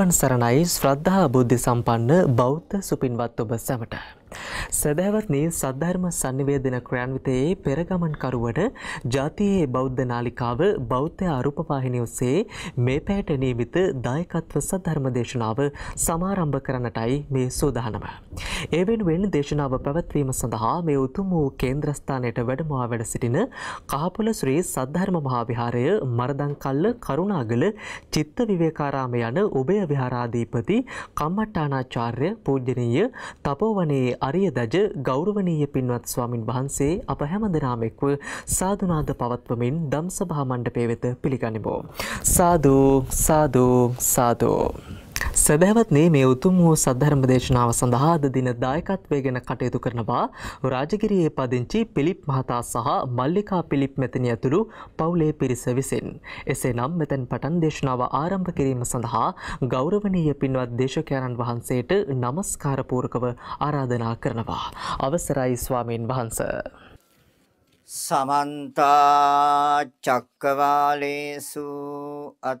තෙරුවන් සරණයි ශ්‍රද්ධහා බුද්ධි සම්පන්න බෞද්ධ සුපින්වත් ඔබ සැමට. සැදැවත්නී සද්ධර්ම සන්නිවේදන ක්‍රයන්විතයේ පෙරගමන්කරුවට ජාතියේ බෞද්ධ නාලිකාව බෞද්ධ අරුපවාහිනි ඔස්සේ මේ පැයට නීමිත දායකත්ව සද්ධර්ම දේශනාව සමාරම්භ කරනටයි මේ සූදානම. ඒ වෙනුවෙන් දේශනාව පැවැත්වීම සඳහා මේ උතුම් වූ කේන්ද්‍රස්ථානයට වැඩමවා වැඩ සිටින කහපොල ශ්‍රී සද්ධර්ම මහාවිහාරය මරදංකල්ල කරුණාගල චිත්ත විවේකාරාම යන උබය විහාරාධීපති කම්මට්ටානාචාර්ය පූජනීය තපෝවනයේ අරියදජ රජ ගෞරවනීය පින්වත් ස්වාමින් වහන්සේ අප හැමදෙනාම එක්ව සාදුනාද පවත්වමින් දම්සභා මණ්ඩපය වෙත පිළිගනිමු. සාදු සාදු සාදු සැදැවත්නේ මේ උතුම් වූ සද්ධර්ම දේශනාව සඳහා අද දින දායකත්වය ගැන කටයුතු කරනවා රාජගිරියේ පදිංචි පිලිප් මහතා සහ මල්ලිකා පිලිප් මෙතනි ඇතුළු පවුලේ පිරිස විසින්. එසේනම් මෙතැන් පටන් දේශනාව ආරම්භ කිරීම සඳහා ගෞරවනීය පින්වත් දේශකයණන් වහන්සේට නමස්කාරපූර්කව ආරාධනා කරනවා. අවසරයි ස්වාමීන් වහන්ස. සමන්තා චක්කවාලේසු අත්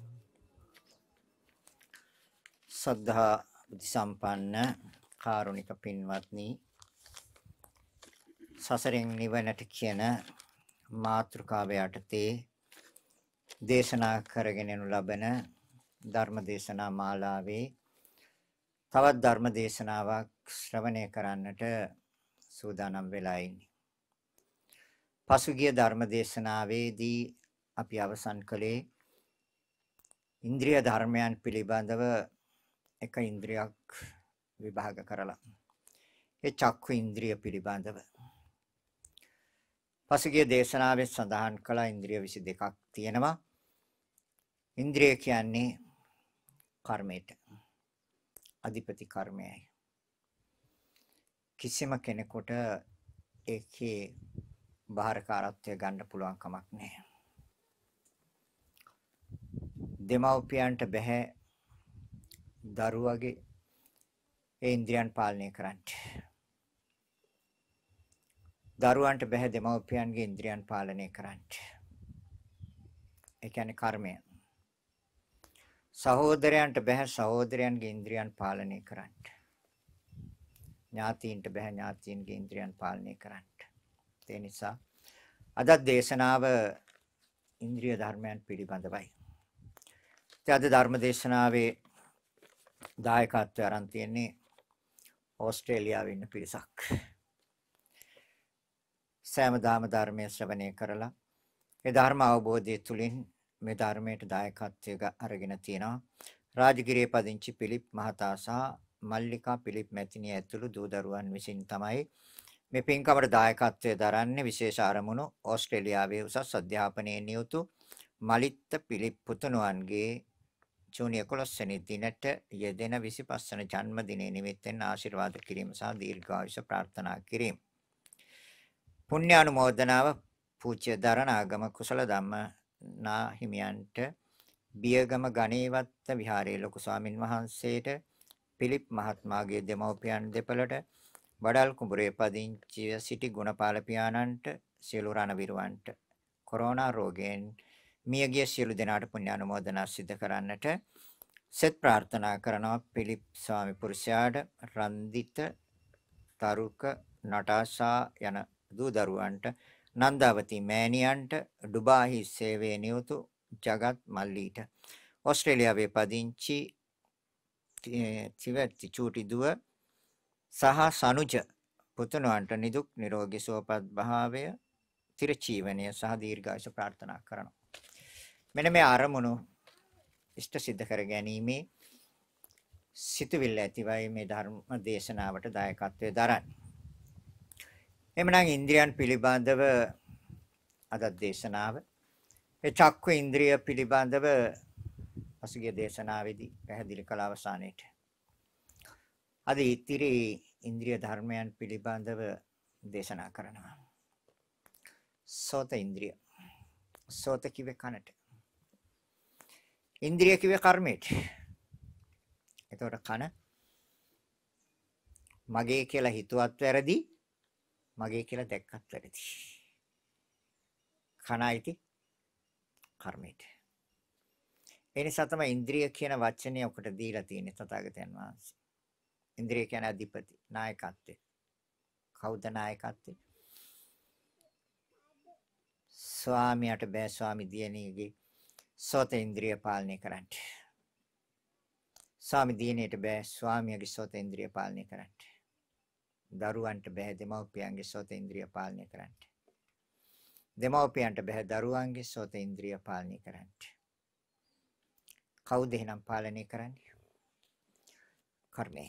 සද්ධා බුද්ධ සම්පන්න කාරුණික පින්වත්නි සසරෙන් නිවනට කියන මාතෘකාව යටතේ දේශනා කරගෙන යනු ලබන ධර්ම දේශනා මාලාවේ තවත් ධර්ම දේශනාවක් ශ්‍රවණය කරන්නට සූදානම් වෙලා ඉන්නේ. පසුගිය ධර්ම දේශනාවේදී අපි අවසන් කළේ ඉන්ද්‍රිය ධර්මයන් පිළිබඳව එක ඉන්ද්‍රියක් විභාග කරලා ඒ චක්කු ඉන්ද්‍රිය පිළිබඳව පසුගිය දේශනාවේ සඳහන් කළ ඉන්ද්‍රිය 22ක් තියෙනවා ඉන්ද්‍රිය කියන්නේ කර්මයට අධිපති කර්මයයි කිසිම කෙනෙකුට ඒකේ බාහිරකාරත්වය ගන්න පුළුවන් කමක් නැහැ දෙමව්පියන්ට බෑ දරුවගේ ඒ ඉන්ද්‍රියන් පාලනය කරන්න. දරුවන්ට බැහැ දෙමව්පියන්ගේ ඉන්ද්‍රියන් පාලනය කරන්න. ඒ කියන්නේ කර්මය. සහෝදරයන්ට බැහැ සහෝදරයන්ගේ ඉන්ද්‍රියන් පාලනය කරන්න. ඥාතීන්ට බැහැ ඥාතීන්ගේ ඉන්ද්‍රියන් පාලනය කරන්න. ඒ නිසා අද දේශනාව ඉන්ද්‍රිය ධර්මයන් පිළිබඳවයි. ඉතින් අද ධර්ම දේශනාවේ දායකත්වය අරන් තියෙන්නේ ඕස්ට්‍රේලියාවේ ඉන්න පිරිසක්. සෑම දාම ධර්මයේ ශ්‍රවණය කරලා ඒ ධර්ම අවබෝධය තුළින් මේ ධර්මයට දායකත්වයක අරගෙන තියෙනවා. රාජගිරියේ පදිංචි පිලිප් මහතා සහ මල්ලිකා පිලිප් මැතිණිය ඇතුළු දූ දරුවන් විසින් තමයි මේ පින්කමට දායකත්වය දරන්නේ විශේෂ අරමුණු ඕස්ට්‍රේලියාවේ උසස් අධ්‍යාපනයේ නියුතු මලිත්ත පිලිප් පුතුණුවන්ගේ ජූනි 11 වෙනි දිනට යෙදෙන 25 වන ජන්මදිනය නිමිත්තෙන් ආශිර්වාද කිරීම සහ දීර්ඝායුෂ ප්‍රාර්ථනා කිරීම. පුණ්‍ය අනුමෝදනාව පූජ්‍ය දරණාගම කුසල ධම්ම නා හිමියන්ට බියගම ගණේවත්ත විහාරයේ ලොකු ස්වාමින් වහන්සේට පිලිප් මහත්මයාගේ දෙමව්පියන් දෙපළට බඩල් කුඹුරේ පදිංචිව සිටි ගුණපාල පියාණන්ට සියලු රණවිරුවන්ට කොරෝනා රෝගයෙන් මියගිය සියලු දෙනාට පුණ්‍ය අනුමෝදනා සිදු කරන්නට සෙත් ප්‍රාර්ථනා කරනවා පිලිප් ස්වාමි පුරුෂයාට රන්දිත තරුක නටාෂා යන දූ දරුවන්ට නන්දාවති මෑණියන්ට ඩුබාහි සේවයේ නියුතු ජගත් මල්ලීට ඕස්ට්‍රේලියාවේ පදිංචි චිවැත්ති චූටි දුව සහ සනුජ පුතුණුවන්ට නිදුක් නිරෝගී සුවපත් භාවය තිරචීවනය සහ දීර්ඝායුෂ ප්‍රාර්ථනා කරනවා මෙන්න මේ අරමුණු ඉෂ්ට සිද්ධ කර ගැනීමේ සිතුවිල්ල ඇතිවයි මේ ධර්ම දේශනාවට දායකත්වය දරන්නේ. එමනම් ඉන්ද්‍රියන් පිළිබඳව අද දේශනාව ඒ චක්ක ඉන්ද්‍රිය පිළිබඳව පසුගිය දේශනාවේදී පැහැදිලි කළ අවසානයේට අද ඉතිරි ඉන්ද්‍රිය ධර්මයන් පිළිබඳව දේශනා කරනවා. සෝත ඉන්ද්‍රිය. සෝත කිව්වේ කනට. ඉන්ද්‍රිය කිව්වේ කර්මයට. එතකොට කන මගේ කියලා හිතුවත් වැරදි මගේ කියලා දැක්කත් වැරදි. කනයිති කර්මයට. ඒ නිසා තමයි ඉන්ද්‍රිය කියන වචනේ ඔකට දීලා තියෙන්නේ තථාගතයන් වහන්සේ. ඉන්ද්‍රිය කියන අධිපති, නායකත්වය. කවුද නායකත්වය? ස්වාමියාට බෑ ස්වාමි දියණියගේ සෝත ඉන්ද්‍රිය පාලනය කරන්න. ස්වාමි දිනේට බෑ ස්වාමියාගේ සෝත ඉන්ද්‍රිය පාලනය කරන්න. දරුවන්ට බෑ දෙමව්පියන්ගේ සෝත ඉන්ද්‍රිය පාලනය කරන්න. දෙමව්පියන්ට බෑ දරුවන්ගේ සෝත ඉන්ද්‍රිය පාලනය කරන්න. කවුද එහෙනම් පාලනය කරන්නේ? කර්මය.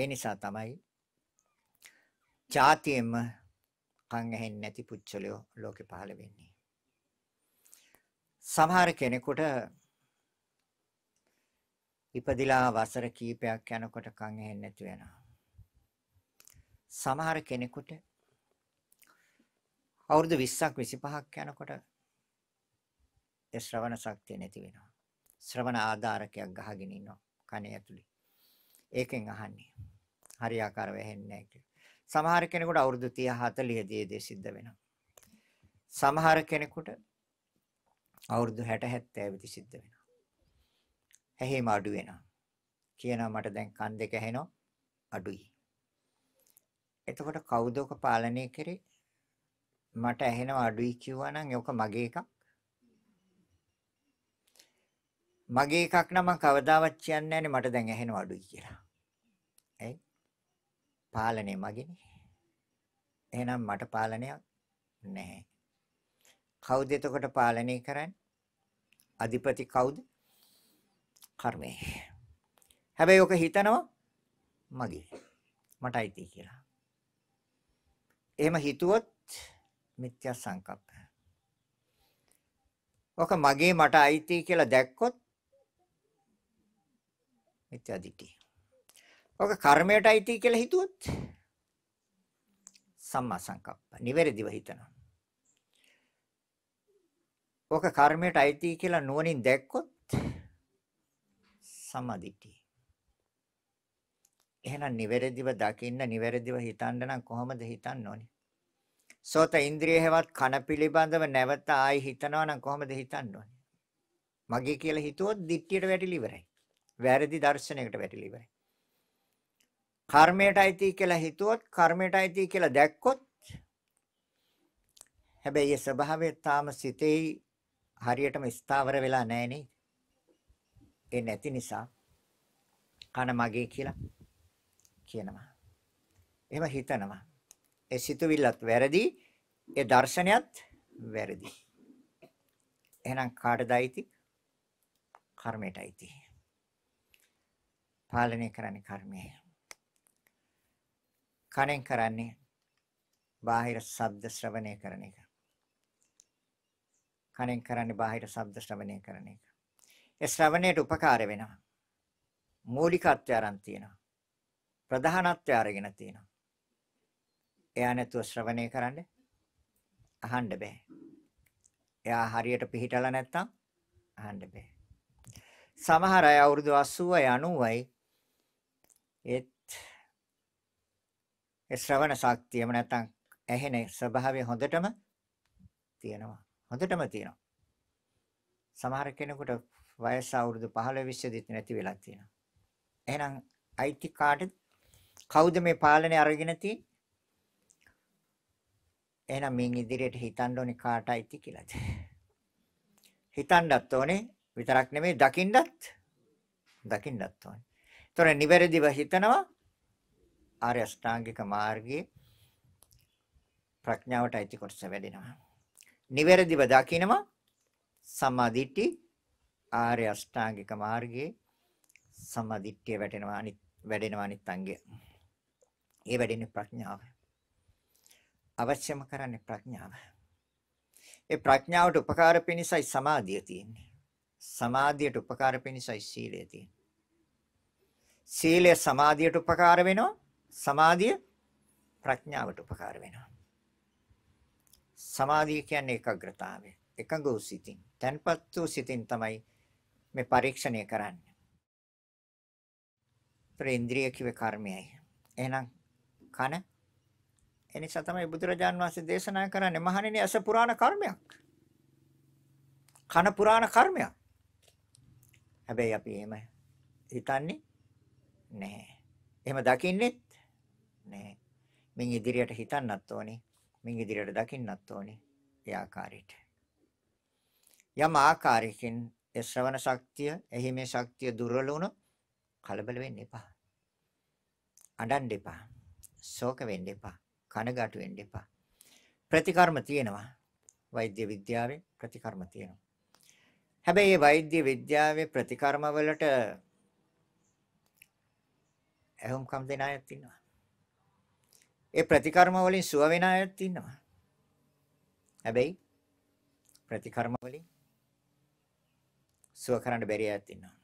ඒ නිසා තමයි ජාතියෙම කන් ඇහෙන්නේ නැති පුච්චලෝ ලෝකේ පහළ වෙන්නේ. සමහර කෙනෙකුට ඉපදිලා වසර කීපයක් යනකොට කන් ඇහෙන්නේ නැති වෙනවා. සමහර කෙනෙකුට අවුරුදු 20ක් 25ක් යනකොට ඒ ශ්‍රවණ ශක්තිය නැති වෙනවා. ශ්‍රවණ ආධාරකයක් ගහගෙන ඉන්නවා කනේ ඇතුලේ. ඒකෙන් අහන්නේ. හරියාකාර වෙහෙන්නේ නැහැ කියලා. සමහර කෙනෙකුට අවුරුදු 30 40 දී දේ සිද්ධ වෙනවා. සමහර කෙනෙකුට අවුරුදු 60 70 විතර සිද්ධ වෙනවා. ඇහිම අඩු වෙනවා. කියනවා මට දැන් කන් දෙක ඇහෙනවා අඩුයි. එතකොට කවුද ඔක පාලනය කරේ? මට ඇහෙනවා අඩුයි කිව්වා නම් ඒක මගේ එකක්. මගේ එකක් නම් මම කවදාවත් කියන්නේ නැහැ මට දැන් ඇහෙනවා අඩුයි කියලා. ඇයි? පාලනය මගේනේ. එහෙනම් මට පාලනයක් නැහැ. කවුද එතකොට පාලනය කරන්නේ? අධිපති කවුද? කර්මය. හැබැයි ඔක හිතනවා මගේ. මට අයිති කියලා. එහෙම හිතුවොත් මිත්‍යා සංකල්ප. ඔක මගේ මට අයිති කියලා දැක්කොත් මිත්‍යා දිටි. ඔක කර්මයට අයිති කියලා හිතුවොත් සම්මා සංකප්ප. නිවැරදිව හිතනවා. ඕක කර්මයට අයිති කියලා නුවණින් දැක්කොත් සම්මාදිට්ඨිය. එහෙනම් නිවැරදිව දකින්න නිවැරදිව හිතන්න නම් කොහොමද හිතන්න ඕනේ? සෝත ඉන්ද්‍රිය හැවත් කන පිළිබඳව නැවත ආයි හිතනවා නම් කොහොමද හිතන්න ඕනේ? මගේ කියලා හිතුවොත් දිට්ඨියට වැටිලි ඉවරයි. වැරදි දර්ශනයකට වැටිලි ඉවරයි. කර්මයට අයිති කියලා හිතුවොත් කර්මයට අයිති කියලා දැක්කොත් හැබැයි ඒ ස්වභාවය තාම සිතේ හරියටම ස්ථාවර වෙලා නැහැ ඒ නැති නිසා කන මගේ කියලා කියනවා. එහෙම හිතනවා. ඒ සිතුවිල්ලත් වැරදි, ඒ දර්ශනයත් වැරදි. එහෙනම් කාටදයිති? කර්මයටයිති. පාලනය කරන්නේ කර්මය. කණෙන් කරන්නේ බාහිර ශබ්ද ශ්‍රවණය කරන එක. කණෙන් කරන්නේ බාහිර ශබ්ද ශ්‍රවණය කරන එක. ඒ ශ්‍රවණයට උපකාර වෙනවා. මූලිකත්වය aran තියෙනවා. ප්‍රධානත්වය අරගෙන තියෙනවා. එයා නැතුව ශ්‍රවණය කරන්න අහන්න බෑ. එයා හරියට පිළිහිටලා නැත්තම් අහන්න බෑ. සමහර අය අවුරුදු 80යි 90යි ඒත් ඒ ශ්‍රවණ ශක්තියම නැත්තම් ඇහෙන ස්වභාවය හොඳටම තියෙනවා. හොඳටම තියෙනවා. සමහර කෙනෙකුට වයස අවුරුදු 15 20 දෙත් නැති වෙලා තියෙනවා. එහෙනම් අයිති කාටද? කවුද මේ පාලනේ අරගෙන තියෙන්නේ? එහෙනම් මින් ඉදිරියට හිතන්න ඕනේ කාට අයිති කියලාද? හිතන්නත් ඕනේ විතරක් නෙමෙයි දකින්නත් දකින්නත් ඕනේ. ඒතොර නිවැරදිව හිතනවා ආර්ය අෂ්ටාංගික මාර්ගයේ ප්‍රඥාවට අයිති කොටස වැඩෙනවා. නිවැරදිව දකිනවා සම්මාදිට්ඨි ආර්ය අෂ්ටාංගික මාර්ගයේ සම්මාදිට්ඨිය වැටෙනවා අනිත් වැඩෙනවා අනිත් අංගය. ඒ වැඩෙන්නේ ප්‍රඥාව. අවශ්‍යම කරන්නේ ප්‍රඥාව. ඒ ප්‍රඥාවට උපකාර පිණිසයි සමාධිය තියෙන්නේ. සමාධියට උපකාර පිණිසයි සීලය තියෙන්නේ. සීලය සමාධියට උපකාර වෙනවා. සමාධිය ප්‍රඥාවට උපකාර වෙනවා. සමාධිය කියන්නේ ඒකාග්‍රතාවය. එකඟ වූ සිතින්, තැන්පත් වූ සිතින් තමයි මේ පරීක්ෂණය කරන්නේ. ප්‍රේන්ද්‍රිය කිව කර්මයයි. එහෙනම් කන එනිසා තමයි බුදුරජාන් වහන්සේ දේශනා කරන්නේ මහණෙනි අස පුරාණ කර්මයක්. කන පුරාණ කර්මයක්. හැබැයි අපි එහෙම හිතන්නේ නැහැ. එහෙම දකින්නෙත් නැහැ. මින් ඉදිරියට හිතන්නත් ඕනේ. මින් ඉදිරියට දකින්නත් ඕනේ ඒ ආකාරයට. යම් ආකාරයකින් ඒ ශ්‍රවණ ශක්තිය, එහි මේ ශක්තිය දුර්වල වුණොත් කලබල වෙන්න එපා. අඬන්න එපා. ශෝක වෙන්න එපා. කනගාටු වෙන්න එපා. ප්‍රතිකර්ම තියෙනවා. වෛද්‍ය විද්‍යාවේ ප්‍රතිකර්ම තියෙනවා. හැබැයි මේ වෛද්‍ය විද්‍යාවේ ප්‍රතිකර්ම වලට ඇහුම්කම් දෙන අයත් ඉන්නවා. ඒ ප්‍රතිකර්ම වලින් සුව වෙන අයත් ඉන්නවා. හැබැයි ප්‍රතිකර්ම වලින් සුව කරන්න බැරි අයත් ඉන්නවා.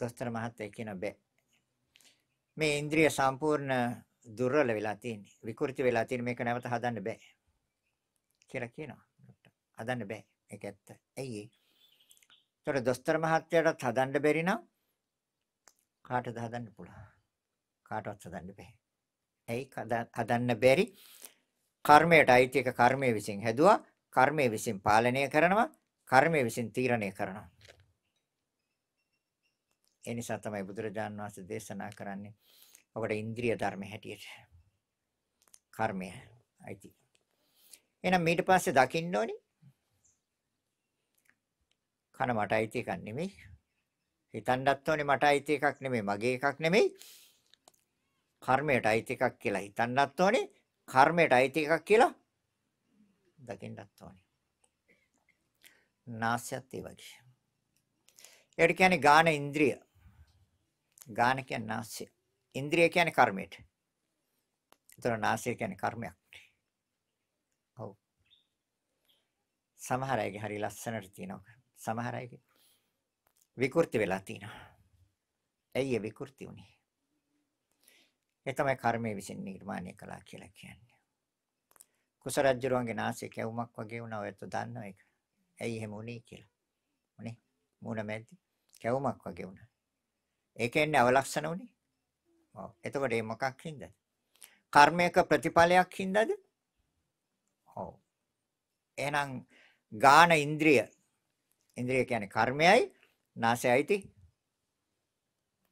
දොස්තර මහත්තයා කියන බෑ. මේ ඉන්ද්‍රිය සම්පූර්ණ දුර්වල වෙලා තියෙන්නේ. විකෘති වෙලා තියෙන මේක නැවත හදන්න බෑ. කියලා කියනවා. හදන්න බෑ. ඒක ඇත්ත. ඇයි ඒ? ඒතර දොස්තර මහත්තයාට හදන්න බැරි නම් කාටද හදන්න පුළුවන්? කාටවත් හදන්න බෑ. ඇයි හදන්න බැරි? කර්මයට අයිති එක කර්මයේ විසින් හැදුවා. කර්මයේ විසින් පාලනය කරනවා. කර්මයේ විසින් තීරණය කරනවා. ඒ නිසා තමයි බුදුරජාන් වහන්සේ දේශනා කරන්නේ ඔකට ඉන්ද්‍රිය ධර්ම හැටියට. කර්මය අයිති. එහෙනම් ඊට පස්සේ දකින්න ඕනේ කන මට අයිති එකක් නෙමෙයි. හිතන්නත් ඕනේ මට අයිති එකක් නෙමෙයි, මගේ එකක් නෙමෙයි. කර්මයට අයිති එකක් කියලා හිතන්නත් ඕනේ කර්මයට අයිති එකක් කියලා දකින්නත් ඕනේ නාසයත් ඒ වගේ ඒකට කියන්නේ ගාන ඉන්ද්‍රිය ගාන කියන්නේ නාසය ඉන්ද්‍රිය කියන්නේ කර්මයට ඒතර නාසය කියන්නේ කර්මයක් ඔව් සමහර අයගේ හරි ලස්සනට තියෙනවා සමහර අයගේ විකෘති වෙලා තියෙනවා ඇයි ඒ විකෘති උනේ ඒ තමයි කර්මය විසින් නිර්මාණය කළා කියලා කියන්නේ. කුස රජුරුවන්ගේ නාසය කැවුමක් වගේ වුණා ඔයත් දන්නවා ඒක. ඇයි එහෙම වුනේ කියලා. මොනේ මූණ මැද්ද කැවුමක් වගේ වුණා. ඒක එන්නේ අවලක්ෂණ උනේ. ඔව්. එතකොට මේ මොකක් හින්දාද? කර්මයක ප්‍රතිඵලයක් හින්දාද? ඔව්. එහෙනම් ගාන ඉන්ද්‍රිය ඉන්ද්‍රිය කියන්නේ කර්මයයි නාසයයි ති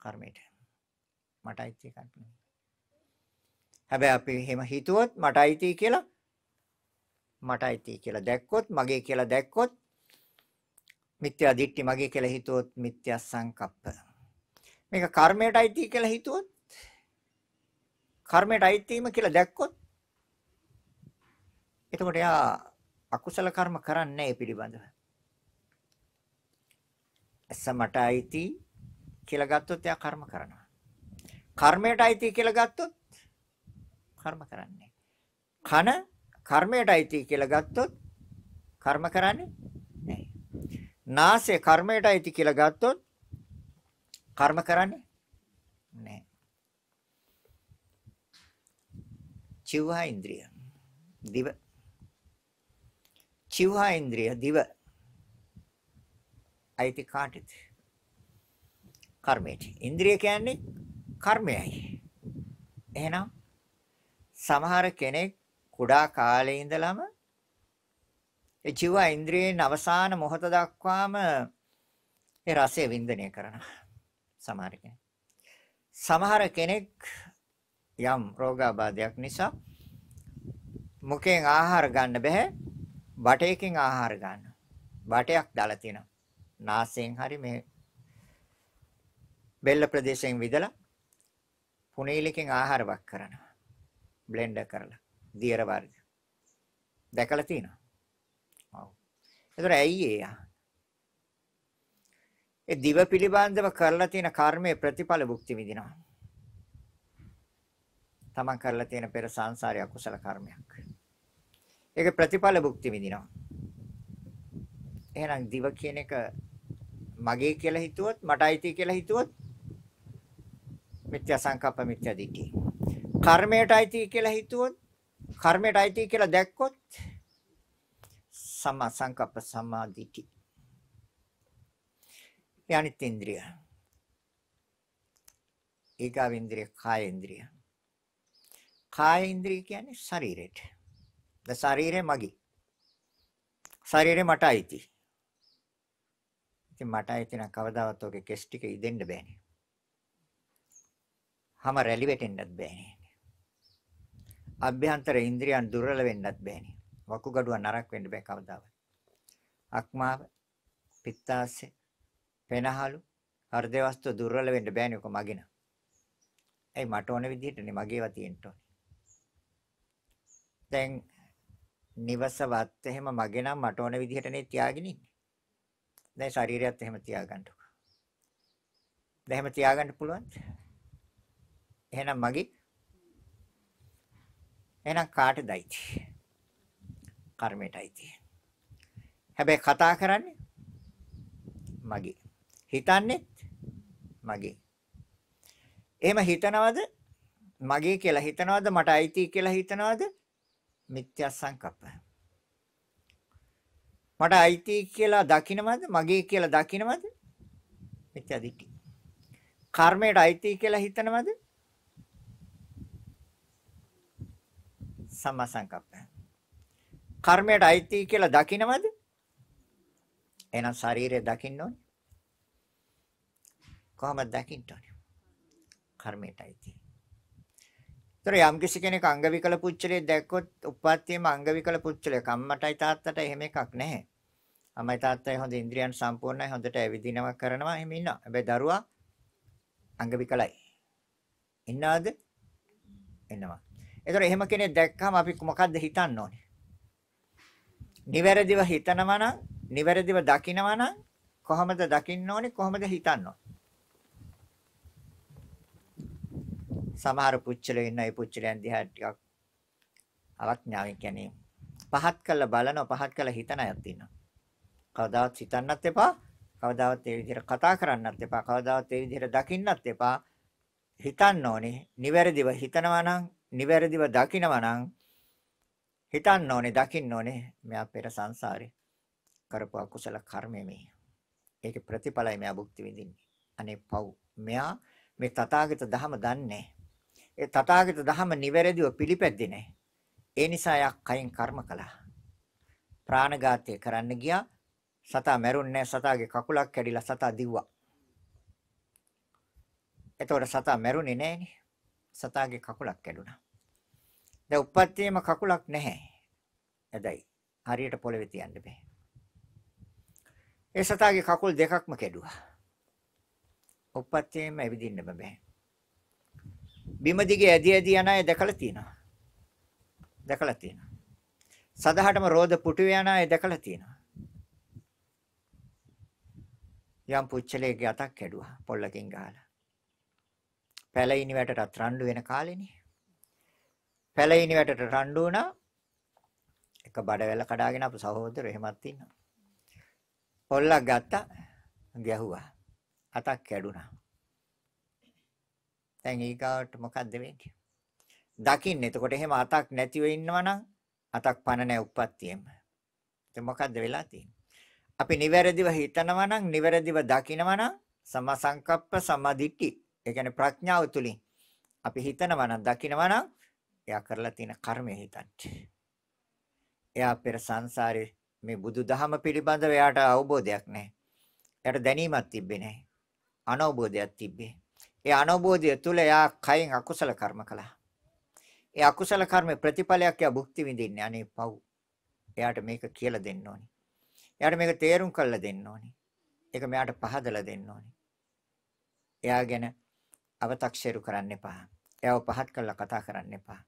කර්මයට මටයි ති කර්මය හැබැයි අපි එහෙම හිතුවොත් මට අයිති කියලා මට අයිති කියලා දැක්කොත් මගේ කියලා දැක්කොත් මිත්‍යා දිට්ඨි මගේ කියලා හිතුවොත් මිත්‍යා සංකප්ප. මේක කර්මයට අයිති කියලා හිතුවොත් කර්මයට අයිතිම කියලා දැක්කොත් එතකොට එයා අකුසල කර්ම කරන්නේ නැහැ පිළිබඳව. සමට අයිති කියලා ගත්තොත් එයා කර්ම කරනවා. කර්මයට අයිති කියලා ගත්තොත් කර්ම කරන්නේ. කන කර්මයට අයිති කියලා ගත්තොත් කර්ම කරන්නේ නැහැ. නාසය කර්මයට අයිති කියලා ගත්තොත් කර්ම කරන්නේ නැහැ. චිවහා ඉන්ද්‍රිය දිව චිවහා ඉන්ද්‍රිය දිව අයිති කාටද? කර්මයට. ඉන්ද්‍රිය කියන්නේ කර්මයයි. එහෙනම් සමහර කෙනෙක් කුඩා කාලේ ඉඳලම ඒ ජීව ඉන්ද්‍රියෙන් අවසාන මොහොත දක්වාම ඒ රසය වින්දනය කරනවා. සමහර කෙනෙක්. සමහර කෙනෙක් යම් රෝගාබාධයක් නිසා මුඛයෙන් ආහාර ගන්න බෑ. බටයකින් ආහාර ගන්න. බටයක් දාලා තිනවා. නාසයෙන් හරි මේ බෙල්ල ප්‍රදේශයෙන් විදලා පුනීලකින් ආහාර වක් කරනවා. බ්ලෙන්ඩර් කරලා දියර වර්ග දැකලා තියෙනවා. ඔව්. ඒතර ඇයි ඒ? ඒ දිව පිළිබඳව කරලා තියෙන කර්මයේ ප්‍රතිඵල භුක්ති විඳිනවා. තමන් කරලා තියෙන පෙර සංසාරයේ අකුසල කර්මයක්. ඒකේ ප්‍රතිඵල භුක්ති විඳිනවා. එහෙනම් දිව කියන එක මගේ කියලා හිතුවොත් මට අයිති කියලා හිතුවොත් මිත්‍යා සංකප්ප මිත්‍යා දිට්ඨි කර්මයට අයිති කියලා හිතුවොත් කර්මයට අයිති කියලා දැක්කොත් සම්මා සංකප්ප සම්මා දිටි. යනිත් ඉන්ද්‍රිය. ඒකාව ඉන්ද්‍රිය කාය ඉන්ද්‍රිය. කාය ඉන්ද්‍රිය කියන්නේ ශරීරෙට. ද ශරීරේ මගේ. ශරීරේ මට අයිති. ඉතින් මට අයිති නම් කවදාවත් ඔගේ කෙස් ටික ඉදෙන්න බෑනේ. හැම රැලි වැටෙන්නත් බෑනේ. අභ්‍යන්තර ඉන්ද්‍රියන් දුර්වල වෙන්නත් බෑනේ. වකුගඩුව නරක් වෙන්න බෑ කවදාවත්. අක්මාව, පිත්තාශය, පෙනහලු, හෘදේ වස්තු දුර්වල වෙන්න බෑනේ ඔක මගින. ඒ මට ඕන විදිහටනේ මගේවා තියෙන්න ඕනේ. දැන් නිවසවත් එහෙම මගේ නම් මට ඕන විදිහටනේ තියාගෙන ඉන්නේ. දැන් ශරීරයත් එහෙම තියාගන්නකො. දැන් එහෙම තියාගන්න පුළුවන්ද? එහෙනම් මගේ එහෙනම් කාටදයිද? කර්මයටයි හැබැයි කතා කරන්නේ මගේ. හිතන්නේත් මගේ. එහෙම හිතනවද මගේ කියලා හිතනවද මට අයිති කියලා හිතනවද මිත්‍යා සංකප්ප. මට අයිති කියලා දකිනවද මගේ කියලා දකිනවද මිත්‍යා දිට්ඨි. කර්මයට අයිති කියලා හිතනවද සම්මා සංකප්පය. කර්මයට අයිති කියලා දකිනවද? එහෙනම් ශරීරය දකින්න ඕනේ. කොහොමද දකින්න ඕනේ? කර්මයට අයිති. ඒතර යම් කිසි කෙනෙක් අංගවිකල පුච්චලේ දැක්කොත් උප්පත්තියම අංගවිකල පුච්චලේ කම්මටයි තාත්තට එහෙම එකක් නැහැ. අම්මයි තාත්තයි හොඳ ඉන්ද්‍රියන් සම්පූර්ණයි හොඳට ඇවිදිනවා කරනවා එහෙම ඉන්නවා. හැබැයි දරුවා අංගවිකලයි. ඉන්නවද? එනවා. ඒතර එහෙම කෙනෙක් දැක්කම අපි මොකද්ද හිතන්න ඕනේ? නිවැරදිව හිතනවා නම්, නිවැරදිව දකිනවා නම් කොහොමද දකින්න ඕනේ? කොහොමද හිතන්න ඕනේ? සමහර පුච්චලෝ ඉන්න ඒ පුච්චලයන් දිහා ටිකක් අවඥාවෙන් කියන්නේ පහත් කළ බලනවා පහත් කළ හිතන අයත් ඉන්නවා. කවදාවත් හිතන්නත් එපා. කවදාවත් ඒ විදිහට කතා කරන්නත් එපා. කවදාවත් ඒ විදිහට දකින්නත් එපා. හිතන්න ඕනේ. නිවැරදිව හිතනවා නම් නිවැරදිව දකිනවා නම් හිතන්න ඕනේ දකින්න ඕනේ මෙයා පෙර සංසාරේ කරපු අකුසල කර්මය මේ. ඒකේ ප්‍රතිඵලයි මෙයා භුක්ති විඳින්නේ. අනේ පව්. මෙයා මේ තථාගත ධහම දන්නේ ඒ තථාගත ධහම නිවැරදිව පිළිපැද්දේ නැහැ. ඒ නිසා යක් කයින් කර්ම කළා. ප්‍රාණඝාතය කරන්න ගියා. සතා මැරුන්නේ සතාගේ කකුලක් කැඩිලා සතා දිව්වා. එතකොට සතා මැරුණේ නැහනේ. සතාගේ කකුලක් කැඩුනා. දැන් උප්පත්තියේම කකුලක් නැහැ. ඇදයි. හරියට පොළවේ තියන්න බෑ. ඒ සතාගේ කකුල් දෙකක්ම කැඩුවා. උප්පත්තියේම ඇවිදින්න බෑ. බිම දිගේ ඇදි ඇදි යන අය දැකලා තියෙනවා. දැකලා තියෙනවා. සදහටම රෝද පුටුවේ යන අය දැකලා තියෙනවා. යම් පුච්චලයේ අතක් කැඩුවා පොල්ලකින් ගහලා. පැලයිනි වැටට රණ්ඩු වෙන කාලෙනේ. පැලයිනි වැටට රණ්ඩු වුණා. එක බඩවැල කඩාගෙන අපේ සහෝදර එහෙමත් ඉන්නවා. පොල්ලක් ගත්තා ගැහුවා. අතක් කැඩුනා. දැන් ඊගාවට මොකද්ද වෙන්නේ? දකින්න. එතකොට එහෙම අතක් නැතිව ඉන්නවනම් අතක් පණ නැහැ උප්පත්තියෙම. ඒක මොකද්ද වෙලා තියෙන්නේ? අපි නිවැරදිව හිතනවා නම් නිවැරදිව දකිනවා නම් සමා සංකප්ප සමාධිටි. ඒ කියන්නේ ප්‍රඥාව තුලින් අපි හිතනවා නම් දකිනවා නම් එයා කරලා තියෙන කර්මය හිතන්නේ. එයා පෙර සංසාරේ මේ බුදුදහම පිළිබඳව එයාට අවබෝධයක් නැහැ. එයාට දැනීමක් තිබ්බේ නැහැ. අනවබෝධයක් තිබ්බේ. ඒ අනවබෝධය තුල එයා කයෙන් අකුසල කර්ම කළා. ඒ අකුසල කර්ම ප්‍රතිඵලයක් එයා භුක්ති විඳින්නේ අනේ පව්. එයාට මේක කියලා දෙන්න ඕනේ. එයාට මේක තේරුම් කරලා දෙන්න ඕනේ. ඒක මෙයාට පහදලා දෙන්න ඕනේ. එයා ගැන අව탁ෂේරු කරන්න එපා. එයාව පහත් කරලා කතා කරන්න එපා.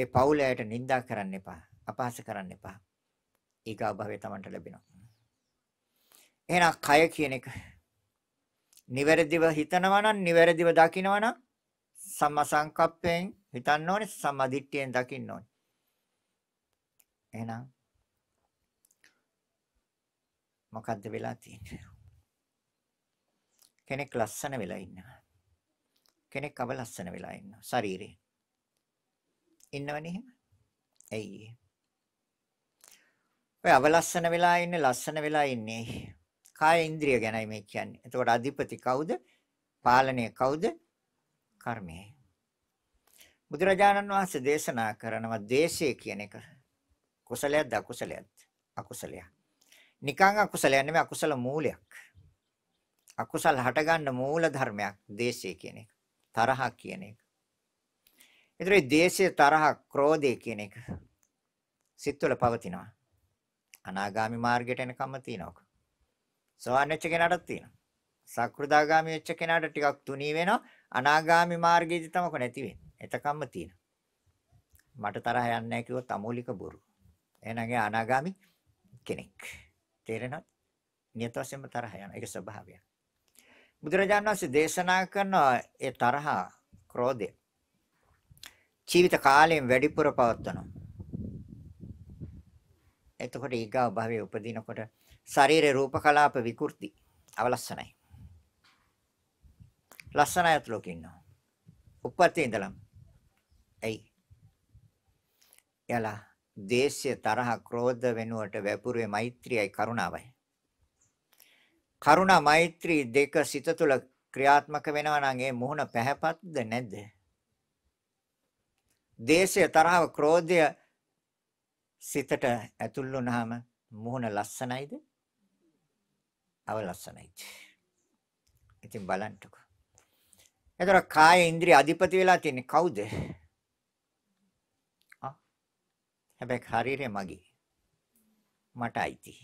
ඒ පවුල අයට නිඳා කරන්න එපා. අපහාස කරන්න එපා. ඊගා භවයේ Tamanට ලැබෙනවා. එහෙනම් කය කියන එක නිවැරදිව හිතනවා නම් නිවැරදිව දකිනවා නම් සම්මා සංකප්පයෙන් හිතන්න ඕනේ සම්මා දිට්ඨියෙන් දකින්න ඕනේ. එහෙනම් මොකද්ද වෙලා තියෙන්නේ? කෙනෙක් ලස්සන වෙලා ඉන්නවා. කෙනෙක් අවලස්සන වෙලා ඉන්නවා ශරීරේ. ඉන්නවනේ එහෙම. ඇයි ඔය අවලස්සන වෙලා ඉන්නේ ලස්සන වෙලා ඉන්නේ. කාය ඉන්ද්‍රිය ගැනයි මේ කියන්නේ. එතකොට අධිපති කවුද? පාලනය කවුද? කර්මය. බුදුරජාණන් වහන්සේ දේශනා කරනවා දේශය කියන එක කුසලයක්ද අකුසලයක්ද? අකුසලයක්. නිකං අකුසලයක් නෙමෙයි අකුසල මූලයක්. අකුසල් හටගන්න මූල ධර්මයක් දේශය කියන එක. තරහ කියන එක. ඒතර ඒ දේශය තරහ ක්‍රෝධය කියන එක සිත් තුළ පවතිනවා. අනාගාමි මාර්ගයට එනකම්ම තියෙනවා. සෝවාන් වෙච්ච කෙනාටත් තියෙනවා. සක්‍රුදාගාමි වෙච්ච කෙනාට ටිකක් තුනී වෙනවා. අනාගාමි මාර්ගයේදී තමයි කො නැති වෙන්නේ. එතකම්ම තියෙනවා. මට තරහ යන්නේ නැහැ කිව්වොත් අමෝලික බොරු. එහෙනම් අනාගාමි කෙනෙක්. තේරෙනවද? නියත වශයෙන්ම තරහ යන ඒක ස්වභාවයක්. බුදුරජාණන් වහන්සේ දේශනා කරන ඒ තරහ, ක්‍රෝධය ජීවිත කාලයෙන් වැඩිපුර පවත්වනවා. එතකොට ඊගාව භවයේ උපදිනකොට ශරීරේ රූප කලාප විකෘති අවලස්සනයි. ලස්සනයි අතලෝක ඉන්නවා. උපත්ති ඉඳලම. ඇයි? යලා දේශය තරහ ක්‍රෝධ වෙනුවට වැපුරේ මෛත්‍රියයි කරුණාවයි. කරුණා මෛත්‍රී දෙක සිත තුළ ක්‍රියාත්මක වෙනවා නම් ඒ මුහුණ පැහැපත්ද නැද්ද? දේශය තරහව ක්‍රෝධය සිතට ඇතුල් වුණාම මුහුණ ලස්සනයිද? අව ලස්සනයි. ඉතින් බලන්නකෝ. එතකොට කාය ඉන්ද්‍රිය අධිපති වෙලා තියෙන්නේ කවුද? ආ. හැබැයි ශරීරය මගේ. මට අයිති.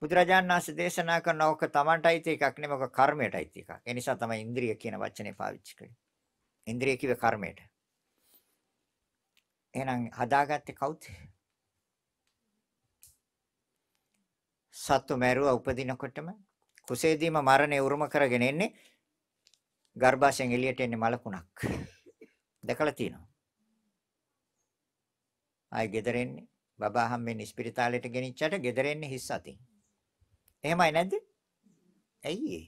බුදුරජාණන් වහන්සේ දේශනා කරන ඕක Tamanට අයිති එකක් නෙමෙයි ඕක කර්මයට අයිති එකක්. ඒ නිසා තමයි ඉන්ද්‍රිය කියන වචනේ පාවිච්චි කරන්නේ. ඉන්ද්‍රිය කිව්වේ කර්මයට. එහෙනම් හදාගත්තේ කවුද? සත්තු මැරුවා උපදිනකොටම කුසේදීම මරණය උරුම කරගෙන එන්නේ ගර්භාෂයෙන් එළියට එන්නේ මලකුණක්. දැකලා තියෙනවා. ආයි ගෙදර එන්නේ බබා හම්බෙන්නේ ස්පිරිතාලයට ගෙනිච්චාට ගෙදර එන්නේ හිස් අතින්. එහෙමයි නැද්ද? ඇයි ඒ?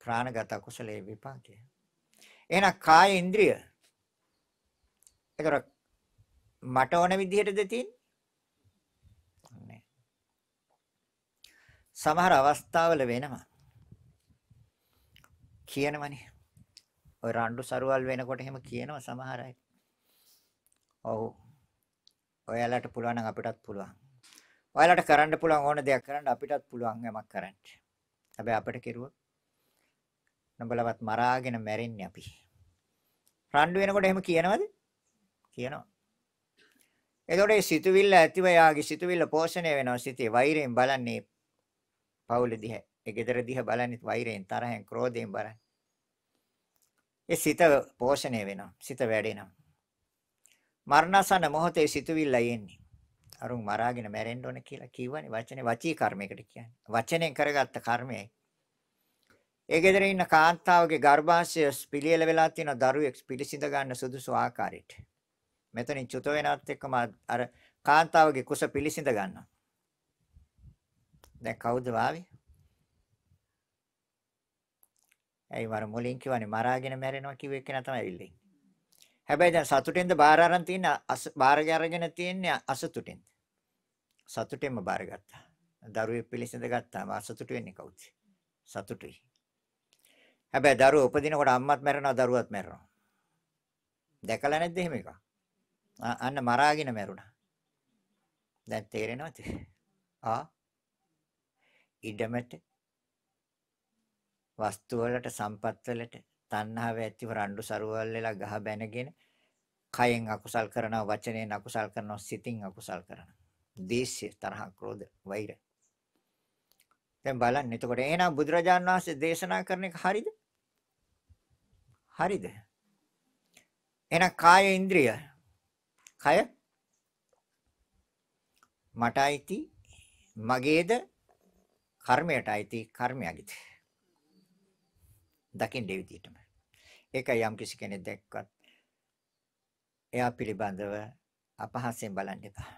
ප්‍රාණගත කුසලයේ විපාකය. එහෙනම් කාය ඉන්ද්‍රිය ඒතර මට ඕන විදිහටද තියෙන්නේ? සමහර අවස්ථාවල වෙනවා. කියනවනේ. ඔය රණ්ඩු සරුවල් වෙනකොට එහෙම කියනවා සමහර අය. ඔව්. ඔයාලට පුළුවන් නම් අපිටත් පුළුවන්. ඔයාලට කරන්න පුළුවන් ඕන දෙයක් කරන්න අපිටත් පුළුවන් යමක් කරන්න. හැබැයි අපිට කෙරුවොත් නඹලවත් මරාගෙන මැරෙන්නේ අපි. රණ්ඩු වෙනකොට එහෙම කියනවද? කියනවා. එතකොට මේ සිතුවිල්ල ඇතිව යාගේ සිතුවිල්ල පෝෂණය වෙනවා සිතේ වෛරයෙන් බලන්නේ පවුල දිහා. ඒ gedara දිහා බලන්නේ වෛරයෙන්, තරහෙන්, ක්‍රෝධයෙන් බලන්නේ. ඒ සිත පෝෂණය වෙනවා. සිත වැඩෙනවා. මරණසන මොහොතේ සිතුවිල්ල එන්නේ. අරුන් මරාගෙන මැරෙන්න ඕන කියලා කියවනේ වචනේ වචී කර්මයකට කියන්නේ. වචනෙන් කරගත්ත කර්මයයි. ඒ ගෙදර ඉන්න කාන්තාවගේ ගර්භාෂය පිළියෙල වෙලා තියෙන දරුවෙක් පිළිසිඳ ගන්න සුදුසු ආකාරයට. මෙතනින් චුත වෙනවත් එක්කම අර කාන්තාවගේ කුස පිළිසිඳ ගන්නවා. දැන් කවුද වාවේ? ඇයි වර මුලින් කියවනේ මරාගෙන මැරෙනවා කිව්ව එක නා තමයි ඇවිල්ලා ඉන්නේ. හැබැයි දැන් සතුටෙන්ද බාර අරන් තියෙන බාරග අරගෙන තියෙන්නේ අසතුටෙන්ද? සතුටෙන්ම බාරගත්තා. දරුවේ පිළිසිඳ ගත්තාම අසතුට වෙන්නේ කවුද? සතුටුයි. හැබැයි දරුවෝ උපදිනකොට අම්මත් මැරෙනවා දරුවත් මැරෙනවා. දැකලා නැද්ද එහෙම එකක්? අන්න මරාගෙන මැරුණා. දැන් තේරෙනවද? ආ ඉඩමට වස්තු වලට සම්පත් වලට තණ්හාව ඇතිව රණ්ඩු සරුවල් වෙලා ගහ බැනගෙන කයෙන් අකුසල් කරනවා වචනයෙන් අකුසල් කරනවා සිතින් අකුසල් කරනවා. දේශය තරහ ක්‍රෝධ වෛර. දැන් බලන්න. එතකොට එහෙනම් බුදුරජාණන් වහන්සේ දේශනා කරන එක හරිද? හරිද? එහෙනම් කාය ඉන්ද්‍රිය කය මට අයිති මගේද කර්මයට අයිති කර්මයගේද දකින්න ඒ විදිහටම ඒකයි යම් කිසි කෙනෙක් දැක්කත් එයා පිළිබඳව අපහසෙන් බලන්න එපා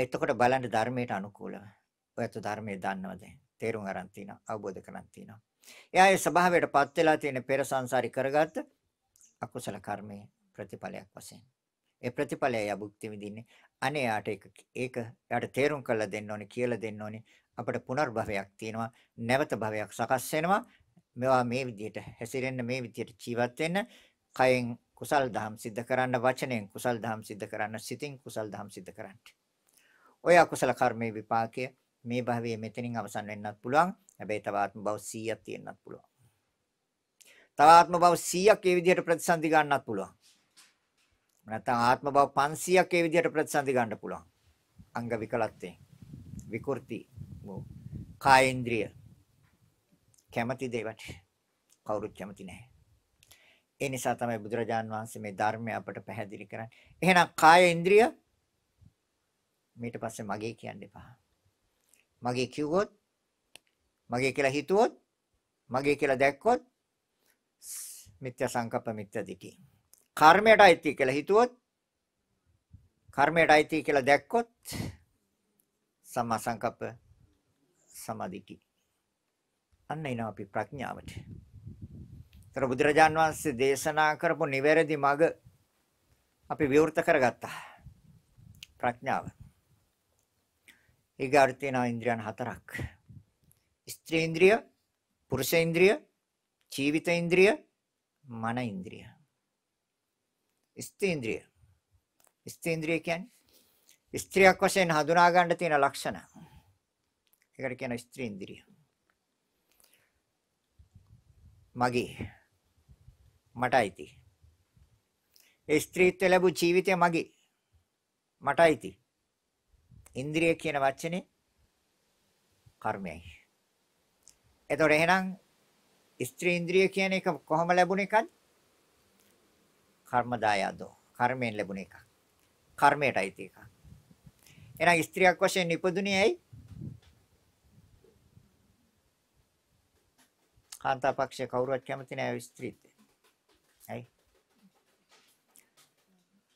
එතකොට බලන්න ධර්මයට අනුකූලව ඔයත් ධර්මයේ දන්නවා දැන් තේරුම් අරන් තිනවා අවබෝධ කරන් තිනවා එයා ඒ ස්වභාවයටපත් වෙලා තියෙන පෙර සංසාරي කරගත්ත අකුසල කර්මයේ ප්‍රතිඵලයක් වශයෙන්. ඒ ප්‍රතිඵලය යබුක්ති විඳින්නේ අනේ යාට ඒක ඒක යාට තේරුම් කරලා දෙන්න ඕනේ කියලා දෙන්න ඕනේ අපිට පුනර්භවයක් තියෙනවා නැවත භවයක් සකස් වෙනවා මේවා මේ විදිහට හැසිරෙන්න මේ විදිහට ජීවත් වෙන්න කයෙන් කුසල් දහම් සිද්ධ කරන්න වචනයෙන් කුසල් දහම් සිද්ධ කරන්න සිතින් කුසල් දහම් සිද්ධ කරන්න ඔය අකුසල කර්මයේ විපාකය මේ භවයේ මෙතනින් අවසන් වෙන්නත් පුළුවන් හැබැයි තව ආත්ම භව 100ක් තියෙන්නත් පුළුවන් තව ආත්ම භව 100ක් මේ විදිහට ප්‍රතිසන්දි ගන්නත් පුළුවන් නැත්නම් ආත්ම භව 500ක් ඒ විදිහට ප්‍රතිසන්දි ගන්න පුළුවන්. අංග විකලත්තේ. විකෘති. කායේන්ද්‍රිය. කැමැති දේවට කවුරුත් කැමති නැහැ. ඒ නිසා තමයි බුදුරජාන් වහන්සේ මේ ධර්මය අපට පැහැදිලි කරන්නේ. එහෙනම් කායේන්ද්‍රිය ඊට පස්සේ මගේ කියන්න එපා. මගේ කිව්වොත් මගේ කියලා හිතුවොත් මගේ කියලා දැක්කොත් මිත්‍යා සංකප්ප මිත්‍යා දිටි. කර්මයට අයිති කියලා හිතුවොත් කර්මයට අයිති කියලා දැක්කොත් සම්මා සංකප්ප සමාධිකි අන්න එනවා අපි ප්‍රඥාවට. ඒතර බුදුරජාන් වහන්සේ දේශනා කරපු නිවැරදි මඟ අපි විවෘත කරගත්තා. ප්‍රඥාව. ඊගාර්තින ඉන්ද්‍රියන් හතරක්. ස්ත්‍රී ඉන්ද්‍රිය, පුරුෂ ඉන්ද්‍රිය, ජීවිත ඉන්ද්‍රිය, මන ඉන්ද්‍රිය. ස්ත්‍රීන්ද්‍රිය. ස්ත්‍රීන්ද්‍රිය කියන්නේ ස්ත්‍රියක් වශයෙන් හඳුනා ගන්න තියෙන ලක්ෂණ. ඒකට කියන ස්ත්‍රීන්ද්‍රිය. මගේ මටයි ති. ඒ ස්ත්‍රීත්වය ලැබූ ජීවිතය මගේ මටයි ති. ඉන්ද්‍රිය කියන වචනේ කර්මයයි. එතකොට එහෙනම් ස්ත්‍රී ඉන්ද්‍රිය කියන එක කොහොම ලැබුණ එකක්ද? කර්මදායදෝ. කර්මයෙන් ලැබුණ එකක්. කර්මයට අයිති එකක්. එහෙනම් ස්ත්‍රියක් වශයෙන් ඉපදුනේ ඇයි? කාන්තා පක්ෂය කවුරුවත් කැමති නෑ ස්ත්‍රීත්. ඇයි?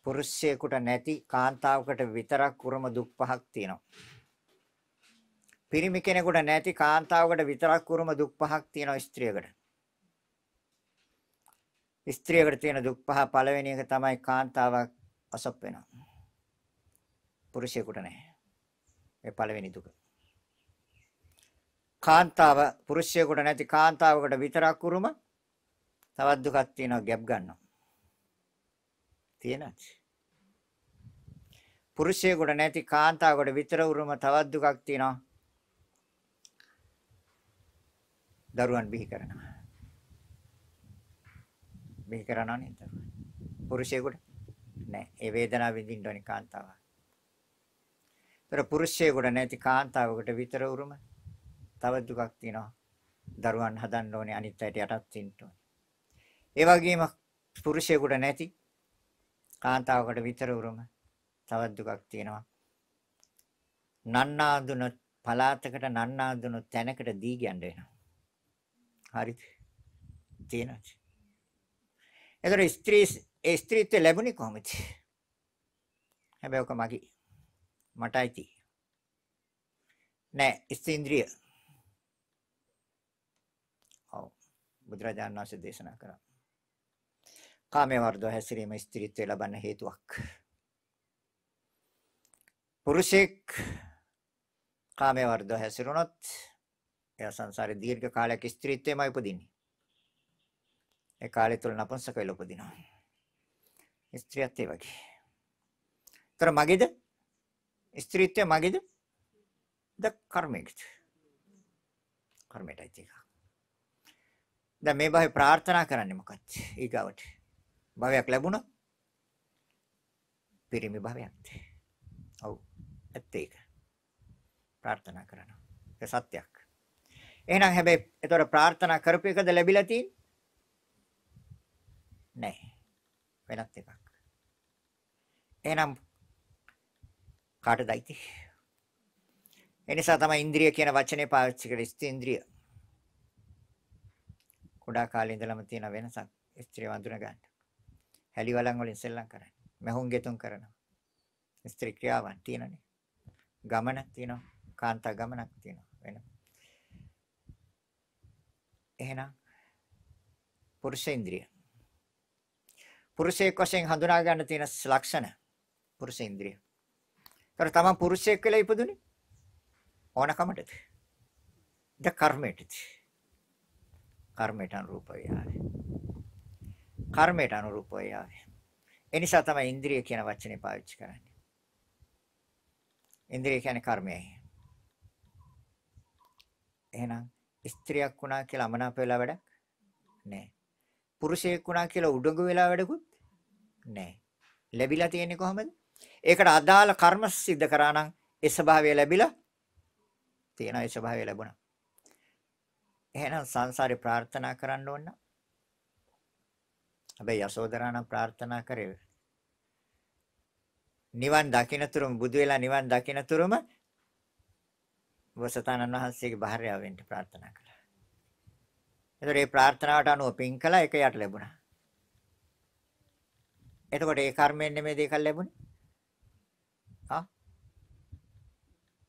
පුරුෂයෙකුට නැති කාන්තාවකට විතරක් කුරම දුක් පහක් තියෙනවා. පිරිමි කෙනෙකුට නැති කාන්තාවකට විතරක් කුරම දුක් පහක් තියෙනවා ස්ත්‍රියකට. ස්ත්‍රියකට තියෙන දුක් පහ පළවෙනි එක තමයි කාන්තාවක් අසප් වෙනවා. පුරුෂයෙකුට නැහැ. ඒ පළවෙනි දුක. කාන්තාව පුරුෂයෙකුට නැති කාන්තාවකට විතරක් උරුම තවත් දුකක් තියෙනවා ගැප් ගන්නවා. තියෙනවද? පුරුෂයෙකුට නැති කාන්තාවකට විතර උරුම තවත් දුකක් තියෙනවා. දරුවන් බිහි කරනවා. බිහි කරනවා නේද? පුරුෂයෙකුට නෑ. ඒ වේදනාව විඳින්න ඕනි කාන්තාව. ඒතර පුරුෂයෙකුට නැති කාන්තාවකට විතර උරුම තව දුකක් තියෙනවා. දරුවන් හදන්න ඕනේ අනිත් අයට යටත් වෙන්න ඕනේ. ඒ වගේම පුරුෂයෙකුට නැති කාන්තාවකට විතර උරුම තවත් දුකක් තියෙනවා. නන්නාඳුන පලාතකට නන්නාඳුන තැනකට දී ගන්න වෙනවා. හරිද? තියෙනවා. ඒතර ස්ත්‍රී ස්ත්‍රීත්වය ලැබුණේ කොහොමද? හැබැයි ඔක මගේ මට අයිති. නෑ ස්ත්‍රීන්ද්‍රිය. ඔව් බුදුරජාණන් වහන්සේ දේශනා කරා. කාමයේ වර්ධව හැසිරීම ස්ත්‍රීත්වය ලබන්න හේතුවක්. පුරුෂෙක් කාමයේ වර්ධව හැසිරුණොත් එයා සංසාරේ දීර්ඝ කාලයක් ස්ත්‍රීත්වයමයි උපදින්නේ. ඒ කාලය තුල නපුංසක වෙලා උපදිනවා. ස්ත්‍රියත් ඒ වගේ. ତර මගේද? ස්ත්‍රීත්වය මගේද? ද කර්මයකට. කර්මයටයි තියෙක. දැන් මේ භවය ප්‍රාර්ථනා කරන්නේ මොකක්ද? ඊගාවට. භවයක් ලැබුණා. පිරිමි භවයක්. ඔව්. ඇත්ත ඒක. ප්‍රාර්ථනා කරනවා. ඒක සත්‍යයක්. එහෙනම් හැබැයි ඒතොර ප්‍රාර්ථනා කරපු එකද ලැබිලා තියෙන්නේ? නැහැ. වෙනත් එකක්. එහෙනම් කාටද අයිති? එනිසා තමයි ඉන්ද්‍රිය කියන වචනේ පාවිච්චි කරේ ස්ත්‍රීන්ද්‍රිය. කුඩා කාලේ ඉඳලම තියෙන වෙනසක් ස්ත්‍රිය වඳුන ගන්න. හැලිවලන් වලින් සෙල්ලම් කරන්නේ. මැහුම් ගෙතුම් කරනවා. ස්ත්‍රී ක්‍රියාවන් තියෙනනේ. ගමනක් තියෙනවා. කාන්තා ගමනක් තියෙනවා. වෙන. එහෙනම් පුරුෂ ඉන්ද්‍රිය. පුරුෂයෙක් වශයෙන් හඳුනා ගන්න තියෙන ලක්ෂණ පුරුෂ ඉන්ද්‍රිය. ඒතර තමන් පුරුෂයෙක් කියලා ඉපදුනේ ඕනකමටද? ද කර්මයටද? කර්මයට අනුරූපව යාවේ. කර්මයට අනුරූපව යාවේ. ඒ නිසා තමයි ඉන්ද්‍රිය කියන වචනේ පාවිච්චි කරන්නේ. ඉන්ද්‍රිය කියන්නේ කර්මයයි. එහෙනම් ස්ත්‍රියක් වුණා කියලා අමනාප වෙලා වැඩක් නැහැ. පුරුෂයෙක් වුණා කියලා උඩඟු වෙලා වැඩකුත් නැහැ. ලැබිලා තියෙන්නේ කොහමද? ඒකට අදාළ කර්ම સિદ્ધ කරා නම් ඒ ස්වභාවය ලැබිලා තියෙනවා ඒ ස්වභාවය ලැබුණා. එහෙනම් සංසාරේ ප්‍රාර්ථනා කරන්න ඕන. හැබැයි යසෝදරා නම් ප්‍රාර්ථනා කරේ. නිවන් දකින්නතුරුම බුදු වෙලා නිවන් දකින්නතුරුම වසතානන් වහන්සේගේ භාර්යාවෙන්ට ප්‍රාර්ථනා කරා. එතකොට මේ ප්‍රාර්ථනාවට අනුව පින් කළා ඒක යට ලැබුණා. එතකොට ඒ කර්මයෙන් නෙමෙයි දෙකක් ලැබුණේ. ආ?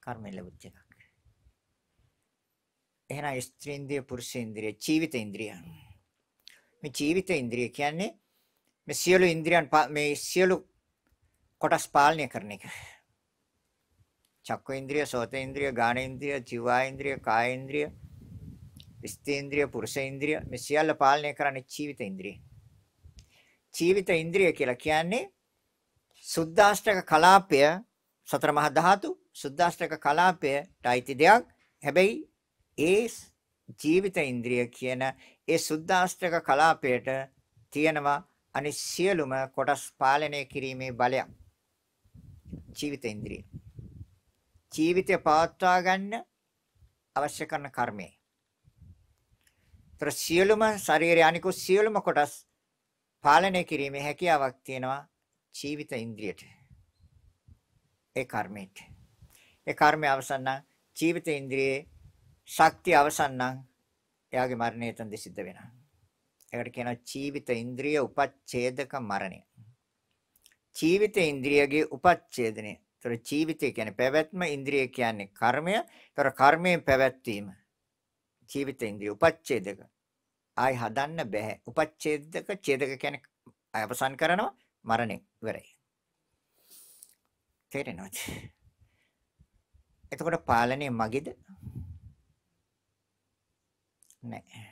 කර්මයෙන් ලැබුච්ච එකක්. එහෙනම් ස්ත්‍රීන්ද්‍රිය පුරුෂේන්ද්‍රිය ජීවිත ඉන්ද්‍රිය. මේ ජීවිත ඉන්ද්‍රිය කියන්නේ මේ සියලු ඉන්ද්‍රියන් මේ සියලු කොටස් පාලනය කරන එක. චක්ක ඉන්ද්‍රිය, සෝත ඉන්ද්‍රිය, ගාන ඉන්ද්‍රිය, ජීවා ඉන්ද්‍රිය, කාය ඉන්ද්‍රිය ස්ත්‍රීන්ද්‍රිය, පුරුෂේන්ද්‍රිය මේ සියල්ල පාලනය කරන්නේ ජීවිත ඉන්ද්‍රිය. ජීවිත ඉන්ද්‍රිය කියලා කියන්නේ සුද්දාෂ්ටක කලාපය සතර මහා ධාතු සුද්දාෂ්ටක කලාපයට අයිති දෙයක්. හැබැයි ඒ ජීවිත ඉන්ද්‍රිය කියන ඒ සුද්දාෂ්ටක කලාපයට තියෙනවා අනිත් සියලුම කොටස් පාලනය කිරීමේ බලය ජීවිත ඉන්ද්‍රිය ජීවිතය පවත්වා ගන්න අවශ්‍ය කරන කර්මය ඒතර සියලුම ශරීරයේ අනිකුත් සියලුම කොටස් පාලනය කිරීමේ හැකියාවක් තියෙනවා ජීවිත ඉන්ද්‍රියට. ඒ කර්මයට. ඒ කර්මය අවසන් නම් ජීවිත ඉන්ද්‍රියේ ශක්තිය අවසන් නම් එයාගේ මරණය එතනදී සිද්ධ වෙනවා. ඒකට කියනවා ජීවිත ඉන්ද්‍රිය උපච්ඡේදක මරණය. ජීවිත ඉන්ද්‍රියගේ උපච්ඡේදනය. ඒතර ජීවිතය කියන්නේ පැවැත්ම, ඉන්ද්‍රිය කියන්නේ කර්මය. ඒතර කර්මයෙන් පැවැත්වීම. ජීවිතේන්ද්‍රිය උපච්ඡේදක ආයි හදන්න බෑ. උපච්ඡේදක ඡේදක කියන්නේ අවසන් කරනවා මරණය ඉවරයි. තේරෙනවද? එතකොට පාලනය මගේද? නෑ.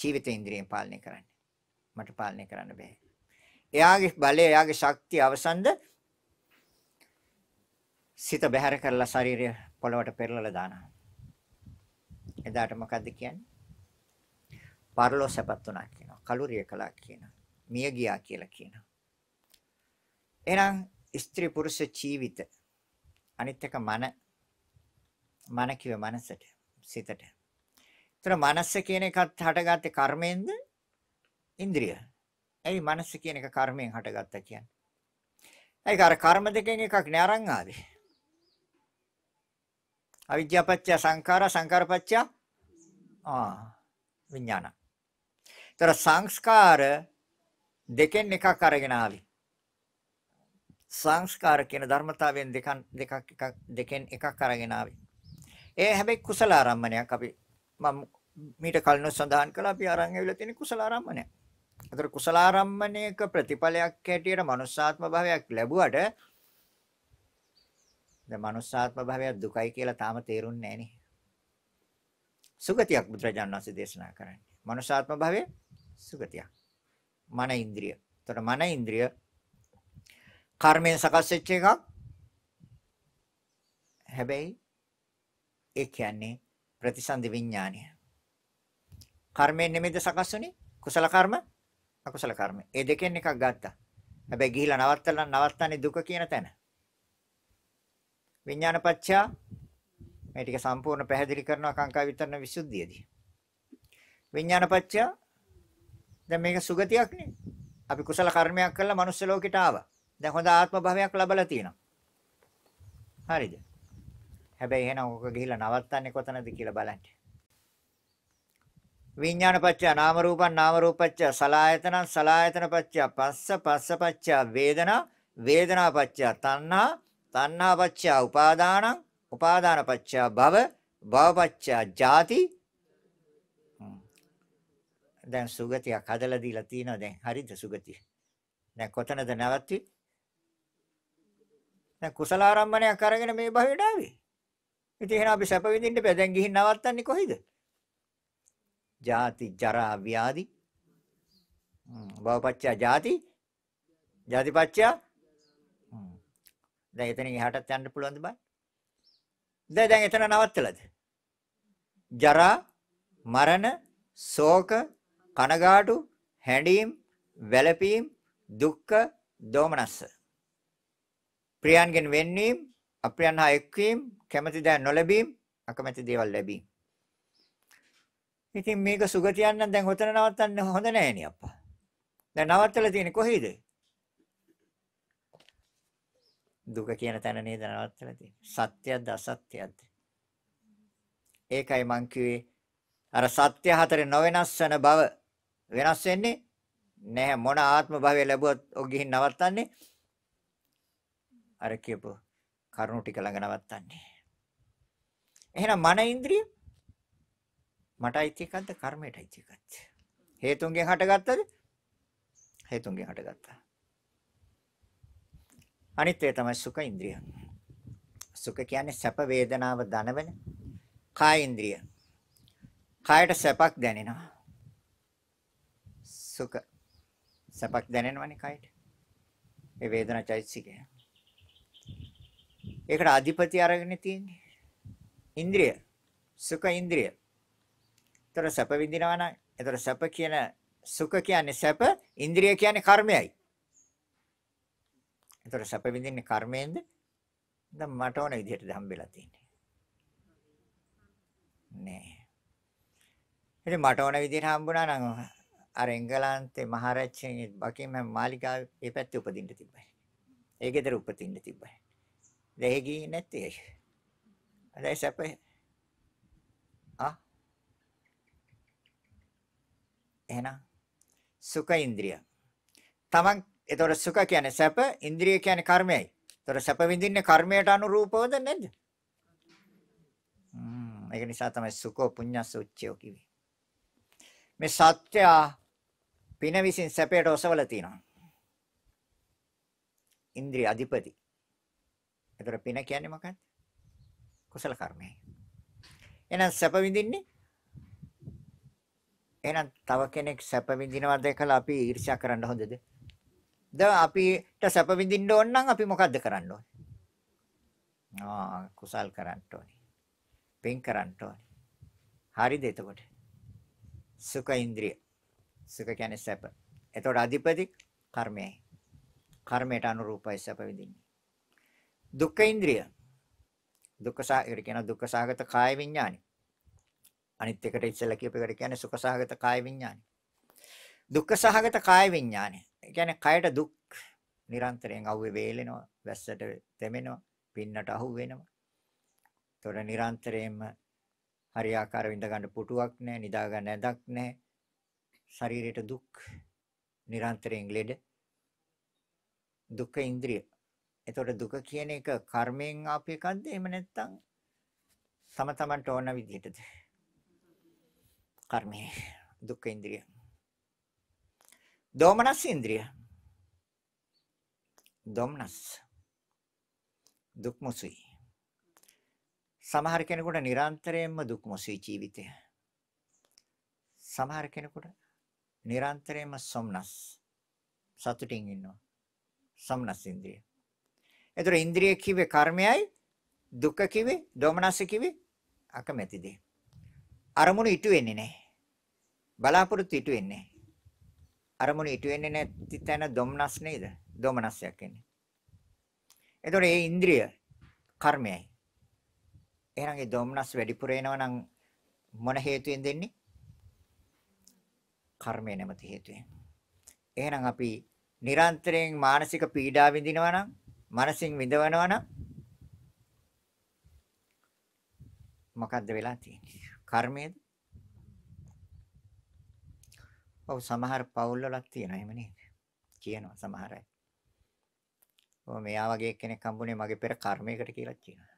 ජීවිතේන්ද්‍රියෙන් පාලනය කරන්න. මට පාලනය කරන්න බෑ. එයාගේ බලය, එයාගේ ශක්තිය අවසන්ද? සිත බැහැර කරලා ශරීරය පොළවට පෙරලලා දානවා. එදාට මොකද්ද කියන්නේ? පරලෝ සැපත් වුණා කියනවා. කලුරිය කළා කියනවා. මිය ගියා කියලා කියනවා. එහෙනම් ස්ත්‍රී පුරුෂ ජීවිත අනිත් එක මන මන කිව්ව මනසට සිතට. ඒතර මනස කියන එකත් හටගත්තේ කර්මයෙන්ද? ඉන්ද්‍රිය. ඇයි මනස කියන එක කර්මයෙන් හටගත්තා කියන්නේ? ඒක අර කර්ම දෙකෙන් එකක් නේ අරන් ආවේ. අවිද්‍යාපච්චය සංඛාර සංඛාරපච්චය ආ විඥාන. ඒතර සංස්කාර දෙකෙන් එකක් අරගෙන ආවි. සංස්කාර කියන ධර්මතාවයෙන් දෙකක් දෙකක් දෙකෙන් එකක් අරගෙන ආවි. ඒ හැබැයි කුසල ආරම්මණයක් අපි මම මීට කලින් සඳහන් කළා අපි අරන් ඇවිල්ලා තියෙන කුසල ආරම්මණයක්. ඒතර කුසල ආරම්මණයක ප්‍රතිඵලයක් හැටියට මනුෂ්‍යාත්ම භාවයක් ලැබුවට දැන් manussාත්ම භාවය දුකයි කියලා තාම තේරුන්නේ නැහනේ. සුගතියක් බුදුරජාණන් වහන්සේ දේශනා කරන්නේ. manussාත්ම භාවය සුගතියක්. මන ඉන්ද්‍රිය. එතකොට මන ඉන්ද්‍රිය කර්මයෙන් සකස් වෙච්ච එකක්. හැබැයි ඒ කියන්නේ ප්‍රතිසන්දි විඥානය. කර්මයෙන් නෙමෙයිද සකස් වුනේ? කුසල කර්ම අකුසල කර්ම. ඒ දෙකෙන් එකක් ගත්තා. හැබැයි ගිහිලා නවත්තලා නවත්තන්නේ දුක කියන තැන. විඥානපච්චා මේ ටික සම්පූර්ණ පැහැදිලි කරනවා කාංකා විතරන විසුද්ධියදී. විඥානපච්චා දැන් මේක සුගතියක්නේ. අපි කුසල කර්මයක් කළා manuss ලෝකෙට ආවා. දැන් හොඳ ආත්ම භාවයක් ලැබලා තියෙනවා. හරිද? හැබැයි එහෙනම් ඕක ගිහිල්ලා නවත්තන්නේ කොතනද කියලා බලන්න. විඥානපච්ච නාම රූපං නාම රූපච්ච සලායතනං සලායතනපච්ච පස්ස පස්සපච්ච වේදනා වේදනාපච්ච තණ්හා තණ්හා පච්චා උපාදානං උපාදාන පච්චා භව භව පච්චා ජාති දැන් සුගතියක් හදලා දීලා තිනවා දැන් හරිද සුගතිය දැන් කොතනද නැවති දැන් කුසල ආරම්මණයක් අරගෙන මේ භවයට ආවේ ඉතින් එහෙනම් අපි සැප විඳින්න බෑ දැන් ගිහින් නවත්තන්නේ කොහෙද ජාති ජරා ව්‍යාධි භව පච්චා ජාති ජාති පච්චා දැන් එතනින් එහාටත් යන්න පුළුවන්ද බලන්න. දැන් දැන් එතන නවත්තලාද? ජරා, මරණ, ශෝක, කනගාටු, හැඬීම්, වැළපීම්, දුක්ඛ, දෝමනස්ස. ප්‍රියයන්ගෙන් වෙන්වීම, අප්‍රියයන් හා එක්වීම, කැමැති දෑ නොලැබීම, අකමැති දේවල් ලැබීම. ඉතින් මේක සුගතියන් නම් දැන් ඔතන නවත්තන්න හොඳ නැහැ නේ අප්පා. දැන් නවත්තලා තියෙන්නේ කොහේද? දුක කියන තැන නේද නවත්තලා තියෙන්නේ. සත්‍යයක්ද අසත්‍යයක්ද? ඒකයි මං කිව්වේ අර සත්‍ය හතරේ නොවෙනස් වෙන බව වෙනස් වෙන්නේ නැහැ මොන ආත්ම භාවය ලැබුවත් ඔක් ගිහින් නවත්තන්නේ අර කියපු කරුණු ටික ළඟ නවත්තන්නේ. එහෙනම් මන ඉන්ද්‍රිය මට අයිති එකක්ද කර්මයට අයිති එකක්ද? හේතුන්ගෙන් හටගත්තද? හේතුන්ගෙන් හටගත්තා. අනිත් ඒ තමයි සුඛ ඉන්ද්‍රිය. සුඛ කියන්නේ සැප වේදනාව දනවන කාය ඉන්ද්‍රිය. කායට සැපක් දැනෙනවා. සුඛ සැපක් දැනෙනවනේ කායට. ඒ වේදනා චෛතසිකය. ඒකට අධිපති අරගෙන තියෙන්නේ ඉන්ද්‍රිය. සුඛ ඉන්ද්‍රිය. ඒතර සැප විඳිනවා නම් ඒතර සැප කියන සුඛ කියන්නේ සැප ඉන්ද්‍රිය කියන්නේ කර්මයයි. එතකොට සැප විඳින්නේ කර්මයෙන්ද? දැන් මට ඕන විදිහටද හම්බෙලා තියෙන්නේ? නෑ. ඉතින් මට ඕන විදිහට හම්බුණා නම් අර එංගලන්තේ මහරජ්යෙන් බකින්හම් මාලිගාවේ ඒ පැත්තේ උපදින්න තිබ්බයි. ඒ ගෙදර උපදින්න තිබ්බයි. දෙහි ගියේ නැත්තේ ඒක. අර සැපේ. ආ. එහෙනම් සුඛ ඉන්ද්‍රිය. තමන් එතකොට සුඛ කියන්නේ සැප, ඉන්ද්‍රිය කියන්නේ කර්මයයි. එතකොට සැප විඳින්නේ කර්මයට අනුරූපවද නැද්ද? හ්ම් ඒක නිසා තමයි සුඛෝ පුඤ්ඤස්ස උච්චයෝ කිව්වේ. මේ සත්‍ය පින විසින් සැපයට ඔසවලා තිනවා. ඉන්ද්‍රිය අධිපති. එතකොට පින කියන්නේ මොකක්ද? කුසල කර්මයයි. එහෙනම් සැප විඳින්නේ එහෙනම් තව කෙනෙක් සැප විඳිනවා දැකලා අපි ඊර්ෂ්‍යා කරන්න හොඳද? ද අපිට සැප විඳින්න ඕන නම් අපි මොකද්ද කරන්න ඕනේ? ආ කුසල් කරන්න ඕනේ. පින් කරන්න ඕනේ. හරිද එතකොට? සුඛ ඉන්ද්‍රිය. සුඛ කියන්නේ සැප. එතකොට අධිපති කර්මයයි. කර්මයට අනුරූපයි සැප විඳින්නේ. දුක්ඛ ඉන්ද්‍රිය. දුක්ඛ සාගර කියන දුක්ඛ සාගත කාය විඥානි. අනිත් එකට ඉස්සලා කියපේකට කියන්නේ සුඛ සාගත කාය විඥානි. දුක්ඛ සහගත කාය විඥානය. ඒ කියන්නේ කයට දුක් නිරන්තරයෙන් අවුවේ වේලෙනවා, වැස්සට තෙමෙනවා, පින්නට අහු වෙනවා. ඒතොර නිරන්තරයෙන්ම හරියාකාර විඳ ගන්න පුටුවක් නැහැ, නිදා ගන්න ඇඳක් නැහැ. ශරීරයට දුක් නිරන්තරයෙන් ලෙඩ දුක ඉන්ද්‍රිය. ඒතොර දුක කියන එක කර්මයෙන් ආපු එකක්ද? එහෙම නැත්නම් තම තමන්ට ඕන විදිහටද? කර්මයේ දුක් ඉන්ද්‍රිය. දෝමනස් ඉන්ද්‍රිය. දොම්නස්. දුක් මොසුයි. සමහර කෙනෙකුට නිරන්තරයෙන්ම දුක් මොසුයි ජීවිතය. සමහර කෙනෙකුට නිරන්තරයෙන්ම සොම්නස්. සතුටින් ඉන්නවා. සොම්නස් ඉන්ද්‍රිය. ඒතර ඉන්ද්‍රිය කිව්වේ කර්මයයි දුක කිව්වේ දොමනස කිව්වේ අකමැති දේ. අරමුණු ඉටු වෙන්නේ නැහැ. බලාපොරොත්තු ඉටු වෙන්නේ නැහැ. අරමුණ ඉටු වෙන්නේ නැති තැන දොම්නස් නේද? දොමනස්යක් එන්නේ. එතකොට ඒ ඉන්ද්‍රිය කර්මයයි. එහෙනම් ඒ දොම්නස් වැඩිපුර එනවා නම් මොන හේතුවෙන් දෙන්නේ? කර්මය නැමති හේතුවෙන්. එහෙනම් අපි නිරන්තරයෙන් මානසික පීඩා විඳිනවා නම්, මනසින් විඳවනවා නම් මොකද්ද වෙලා තියෙන්නේ? කර්මයේද? ඔව් සමහර පවුල් වලක් තියෙනවා එහෙම නේද? කියනවා සමහර අය. ඔව් මෙයා වගේ කෙනෙක් හම්බුනේ මගේ පෙර කර්මයකට කියලා කියනවා.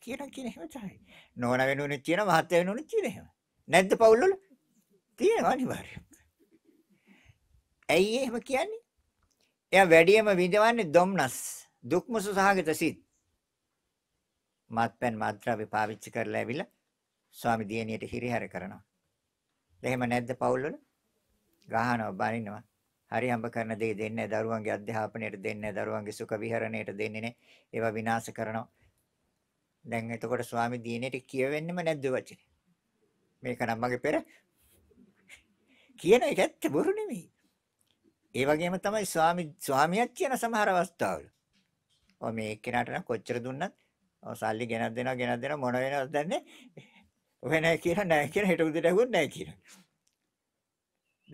කියන කියන එහෙම තමයි. නෝන වෙනුනේ කියන මහත්ය වෙනුනේ කියන එහෙම. නැද්ද පවුල් වල? තියෙනවා අනිවාර්යයෙන්. ඇයි එහෙම කියන්නේ? එයා වැඩියෙන්ම විඳවන්නේ ධම්නස් දුක්මසු සහගත සිත්. මත්පැන් මත්ද්‍රව්‍ය පාවිච්චි කරලා ඇවිල්ලා ස්වාමි දියණියට හිරිහැර කරනවා. එහෙම නැද්ද පවුල් වල? ගහනවා බනිනවා. හරි හම්බ කරන දේ දෙන්නේ නැහැ. දරුවන්ගේ අධ්‍යාපනයට දෙන්නේ නැහැ. දරුවන්ගේ සුඛ විහරණයට දෙන්නේ නැහැ. ඒවා විනාශ කරනවා. දැන් එතකොට ස්වාමි දිනේට කියවෙන්නෙම නැද්ද වචනේ? මේක නම් මගේ පෙර කියන එක ඇත්ත බොරු නෙමෙයි. ඒ වගේම තමයි ස්වාමි ස්වාමියක් කියන සමහර අවස්ථාවල. ඔය මේ එක්කෙනාට නම් කොච්චර දුන්නත් ඔය සල්ලි ගෙනත් දෙනවා ගෙනත් දෙනවා මොන වෙනවද දන්නේ? වෙන්නේ කියලා නැහැ කියලා හිතුවද ඇහුවොත් නැහැ කියලා.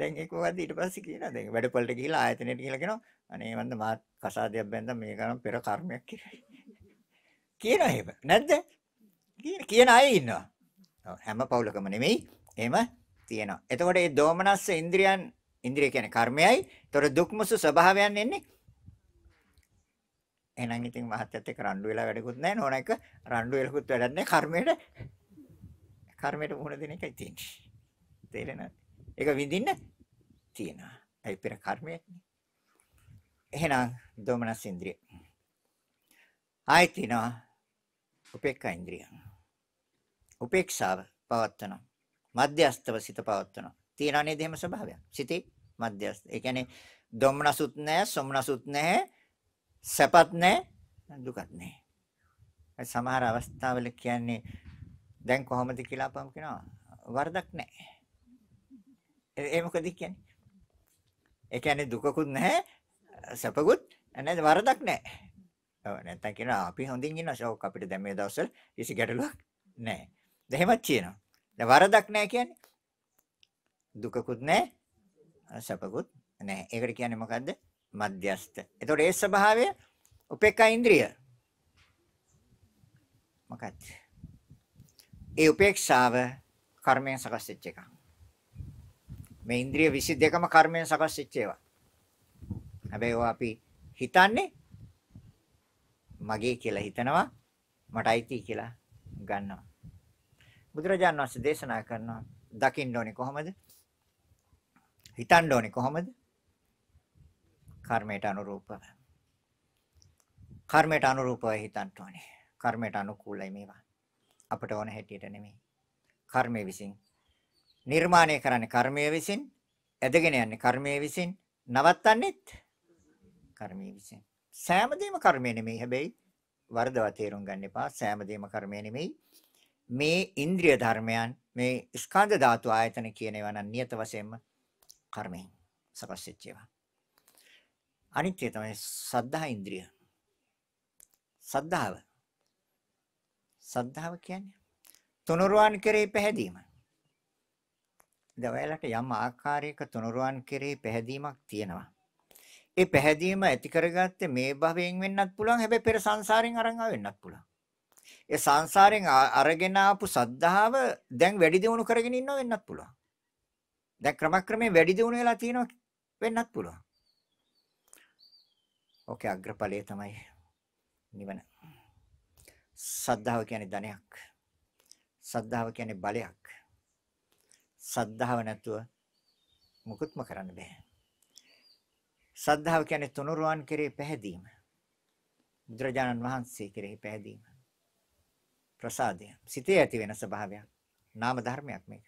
දැන් ඒක මොකද්ද ඊට පස්සේ කියනවා දැන් වැඩපොළට ගිහිලා ආයතනයට ගිහිලා කියනවා අනේ මන්ද මා කසාදයක් බැන්දා මේක නම් පෙර කර්මයක් කියලා කියනවා එහෙම නැද්ද කියන අය ඉන්නවා හැම පවුලකම නෙමෙයි එහෙම තියෙනවා එතකොට මේ දෝමනස්ස ඉන්ද්‍රියන් ඉන්ද්‍රිය කියන්නේ කර්මයයි ඒතර දුක්මුසු ස්වභාවයන් එන්නේ එහෙනම් ඉතින් මහත්යත් එක්ක රණ්ඩු වෙලා වැඩකුත් නැහැ නෝන එක රණ්ඩු වෙලකුත් වැඩක් නැහැ කර්මයට කර්මයට මුහුණ දෙන එකයි තියෙන්නේ තේරෙනවද ඒක විඳින්න තියෙනවා. ඒ පෙර කර්මයක්නේ. එහෙනම් දෝමනස් ඉන්ද්‍රිය. ආයෙත් තිනවා උපේක්ඛා ඉන්ද්‍රිය. උපේක්ෂාව පවත්නවා. මධ්‍යස්තව සිත පවත්නවා. තියනා නේද එහෙම ස්වභාවයක්. සිතේ මධ්‍යස්ත. ඒ කියන්නේ දොම්නසුත් නැහැ, සොම්නසුත් නැහැ, සැපත් නැහැ, දුකත් නැහැ. සමහර අවස්ථාවල කියන්නේ දැන් කොහොමද කියලා අපම් කියනවා වරදක් නැහැ. ඒ මොකද කියන්නේ? ඒ කියන්නේ දුකකුත් නැහැ, සැපකුත් නැහැ, වරදක් නැහැ. ඔව් නැත්තම් කියනවා අපි හොඳින් ඉන්නවා ෂෝක් අපිට දැන් මේ දවස්වල කිසි ගැටලුවක් නැහැ. දැන් එහෙමත් කියනවා. දැන් වරදක් නැහැ කියන්නේ දුකකුත් නැහැ, සැපකුත් නැහැ. ඒකට කියන්නේ මොකද්ද? මධ්‍යස්ත. එතකොට ඒ ස්වභාවය උපේක්ඛා ඉන්ද්‍රිය. මොකක්ද? ඒ උපේක්ෂාව කර්මයෙන් සකස් වෙච්ච එකක්. මේ ඉන්ද්‍රිය 22ම කර්මයෙන් සකස් වෙච්ච ඒවා. හැබැයි ඒවා අපි හිතන්නේ මගේ කියලා හිතනවා මට අයිති කියලා ගන්නවා. බුදුරජාණන් වහන්සේ දේශනා කරනවා දකින්න ඕනේ කොහොමද? හිතන්න ඕනේ කොහොමද? කර්මයට අනුරූපව. කර්මයට අනුරූපව හිතන්න ඕනේ. කර්මයට අනුකූලයි මේවා. අපට ඕන හැටියට නෙමෙයි. කර්මයේ විසින් නිර්මාණය කරන්නේ කර්මය විසින් ඇදගෙන යන්නේ කර්මය විසින් නවත්තන්නේත් කර්මය විසින් සෑම දෙම කර්මය නෙමෙයි හැබැයි වර්ධව තේරුම් ගන්න එපා සෑම දෙම කර්මය නෙමෙයි මේ ඉන්ද්‍රිය ධර්මයන් මේ ස්කන්ධ ධාතු ආයතන කියන ඒවා නම් නියත වශයෙන්ම කර්මයෙන් සකස් වෙච්ච ඒවා අනිත්‍ය තමයි සද්ධා ඉන්ද්‍රිය සද්ධාව සද්ධාව කියන්නේ තුනුරුවන් කෙරෙහි පැහැදීම දැන් ඔයාලට යම් ආකාරයක තුනුරුවන් කෙරෙහි පැහැදීමක් තියෙනවා. ඒ පැහැදීම ඇති කරගත්තේ මේ භවයෙන් වෙන්නත් පුළුවන් හැබැයි පෙර සංසාරයෙන් අරන් ආවෙන්නත් පුළුවන්. ඒ සංසාරයෙන් අරගෙන ආපු සද්ධාව දැන් වැඩි දියුණු කරගෙන ඉන්නව වෙන්නත් පුළුවන්. දැන් ක්‍රමක්‍රමයෙන් වැඩි දියුණු වෙලා තියෙනවා වෙන්නත් පුළුවන්. ඔකේ අග්‍රඵලය තමයි නිවන. සද්ධාව කියන්නේ ධනයක්. සද්ධාව කියන්නේ බලයක්. සද්ධාව නැතුව මුකුත්ම කරන්න බෑ. සද්ධාව කියන්නේ තුනුරුවන් කෙරේ පැහැදීම. බුදුරජාණන් වහන්සේ කෙරෙහි පැහැදීම. ප්‍රසාදය. සිතේ ඇති වෙන ස්වභාවයක්. නාම ධර්මයක් මේක.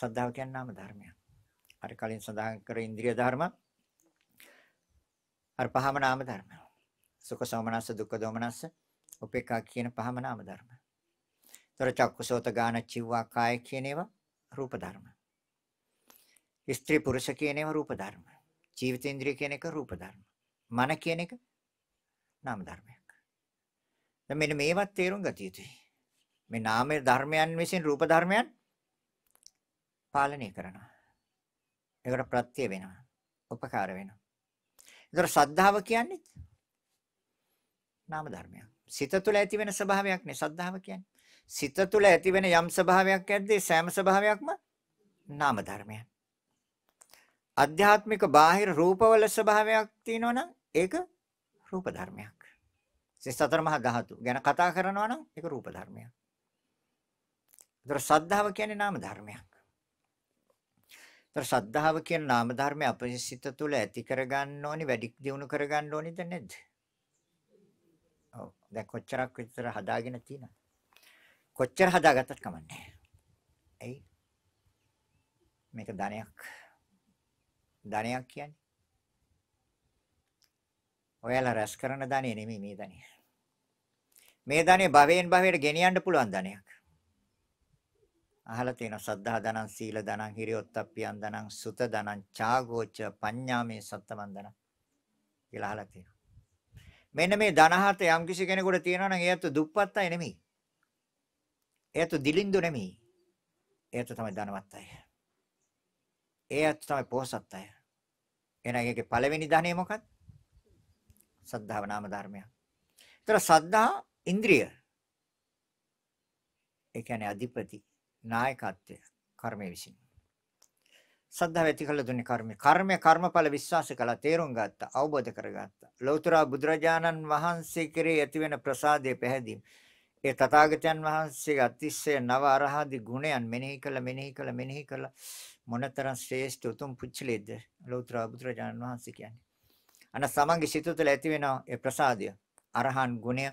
සද්ධාව කියන්නේ නාම ධර්මයක්. අර කලින් සඳහන් කර ඉන්ද්‍රිය ධර්ම. අර පහම නාම ධර්ම. සුඛ සෝමනස්ස දුක්ඛ දෝමනස්ස උපේක්ඛා කියන පහම නාම ධර්ම. තොර චක්කුසෝත ගාන චිව්වා කාය කියන ඒවා රූප ධර්ම. ස්ත්‍රී පුරුෂ කියන ඒවා රූප ධර්ම. ජීවිතේන්ද්‍රිය කියන එක රූප ධර්ම. මන කියන එක නාම ධර්මයක්. දැන් මෙන්න මේවත් තේරුම් ගත යුතුයි. මේ නාම ධර්මයන් විසින් රූප ධර්මයන් පාලනය කරනවා. ඒකට ප්‍රත්‍ය වෙනවා. උපකාර වෙනවා. ඒතර සද්ධාව කියන්නේ නාම ධර්මයක්. සිත තුළ ඇති වෙන ස්වභාවයක් නේ සද්ධාව කියන්නේ. සිත තුළ ඇතිවෙන යම් ස්වභාවයක් ඇද්ද සෑම ස්වභාවයක්ම නාම ධර්මයන්. අධ්‍යාත්මික බාහිර රූපවල ස්වභාවයක් තියෙනවනම් ඒක රූප ධර්මයක්. සතර මහා ධාතු ගැන කතා කරනවා නම් ඒක රූප ධර්මයක්. ඒතර සද්ධාව කියන්නේ නාම ධර්මයක්. ඒතර සද්ධාව කියන නාම ධර්මය අපේ සිත තුළ ඇති කරගන්න ඕනි, වැඩි දියුණු කරගන්න ඕනිද නැද්ද? ඔව්. දැන් කොච්චරක් විතර හදාගෙන තියෙනවද? කොච්චර හදාගත්තත් කමන්නේ ඇයි මේක ධනයක් ධනයක් කියන්නේ ඔයාලා රැස් කරන ධනෙ නෙමෙයි මේ ධනෙ මේ ධනෙ භවයෙන් භවයට ගෙනියන්න පුළුවන් ධනයක් අහලා තියෙන සද්ධා ධනං සීල ධනං හිරියොත්ප්පියං ධනං සුත ධනං චාගෝච පඤ්ඤාමේ සත්තමන් ධනං කියලා අහලා තියෙනවා මෙන්න මේ ධනහත යම්කිසි කෙනෙකුට තියෙනවා නම් ඒ අත දුප්පත් අය නෙමෙයි එයත් දිලින්දු නෙමෙයි. එයත් තමයි ධනවත් අය. එයත් තමයි පොහසත් අය. එහෙනම් ඒකේ පළවෙනි ධනෙ මොකක්ද? සද්ධාව නාම ධර්මයක්. ඒතර සද්ධා ඉන්ද්‍රිය. ඒ කියන්නේ අධිපති, නායකත්වය, කර්මයේ විසින්. සද්ධා ඇති කළ දුන්නේ කර්මය. කර්මය කර්මඵල විශ්වාස කළා, තේරුම් ගත්තා, අවබෝධ කරගත්තා. ලෞතර බුදුරජාණන් වහන්සේ කෙරේ ඇතිවෙන ප්‍රසාදය පැහැදීම. ඒ තථාගතයන් වහන්සේගේ අතිශය නව අරහදි ගුණයන් මෙනෙහි කළ මෙනෙහි කළ මෙනෙහි කළ මොනතරම් ශ්‍රේෂ්ඨ උතුම් පුච්චලෙද්ද ලෞතර බුදුරජාණන් වහන්සේ කියන්නේ. අන සමන්ගේ සිත තුළ ඇති වෙන ඒ ප්‍රසාදය අරහන් ගුණය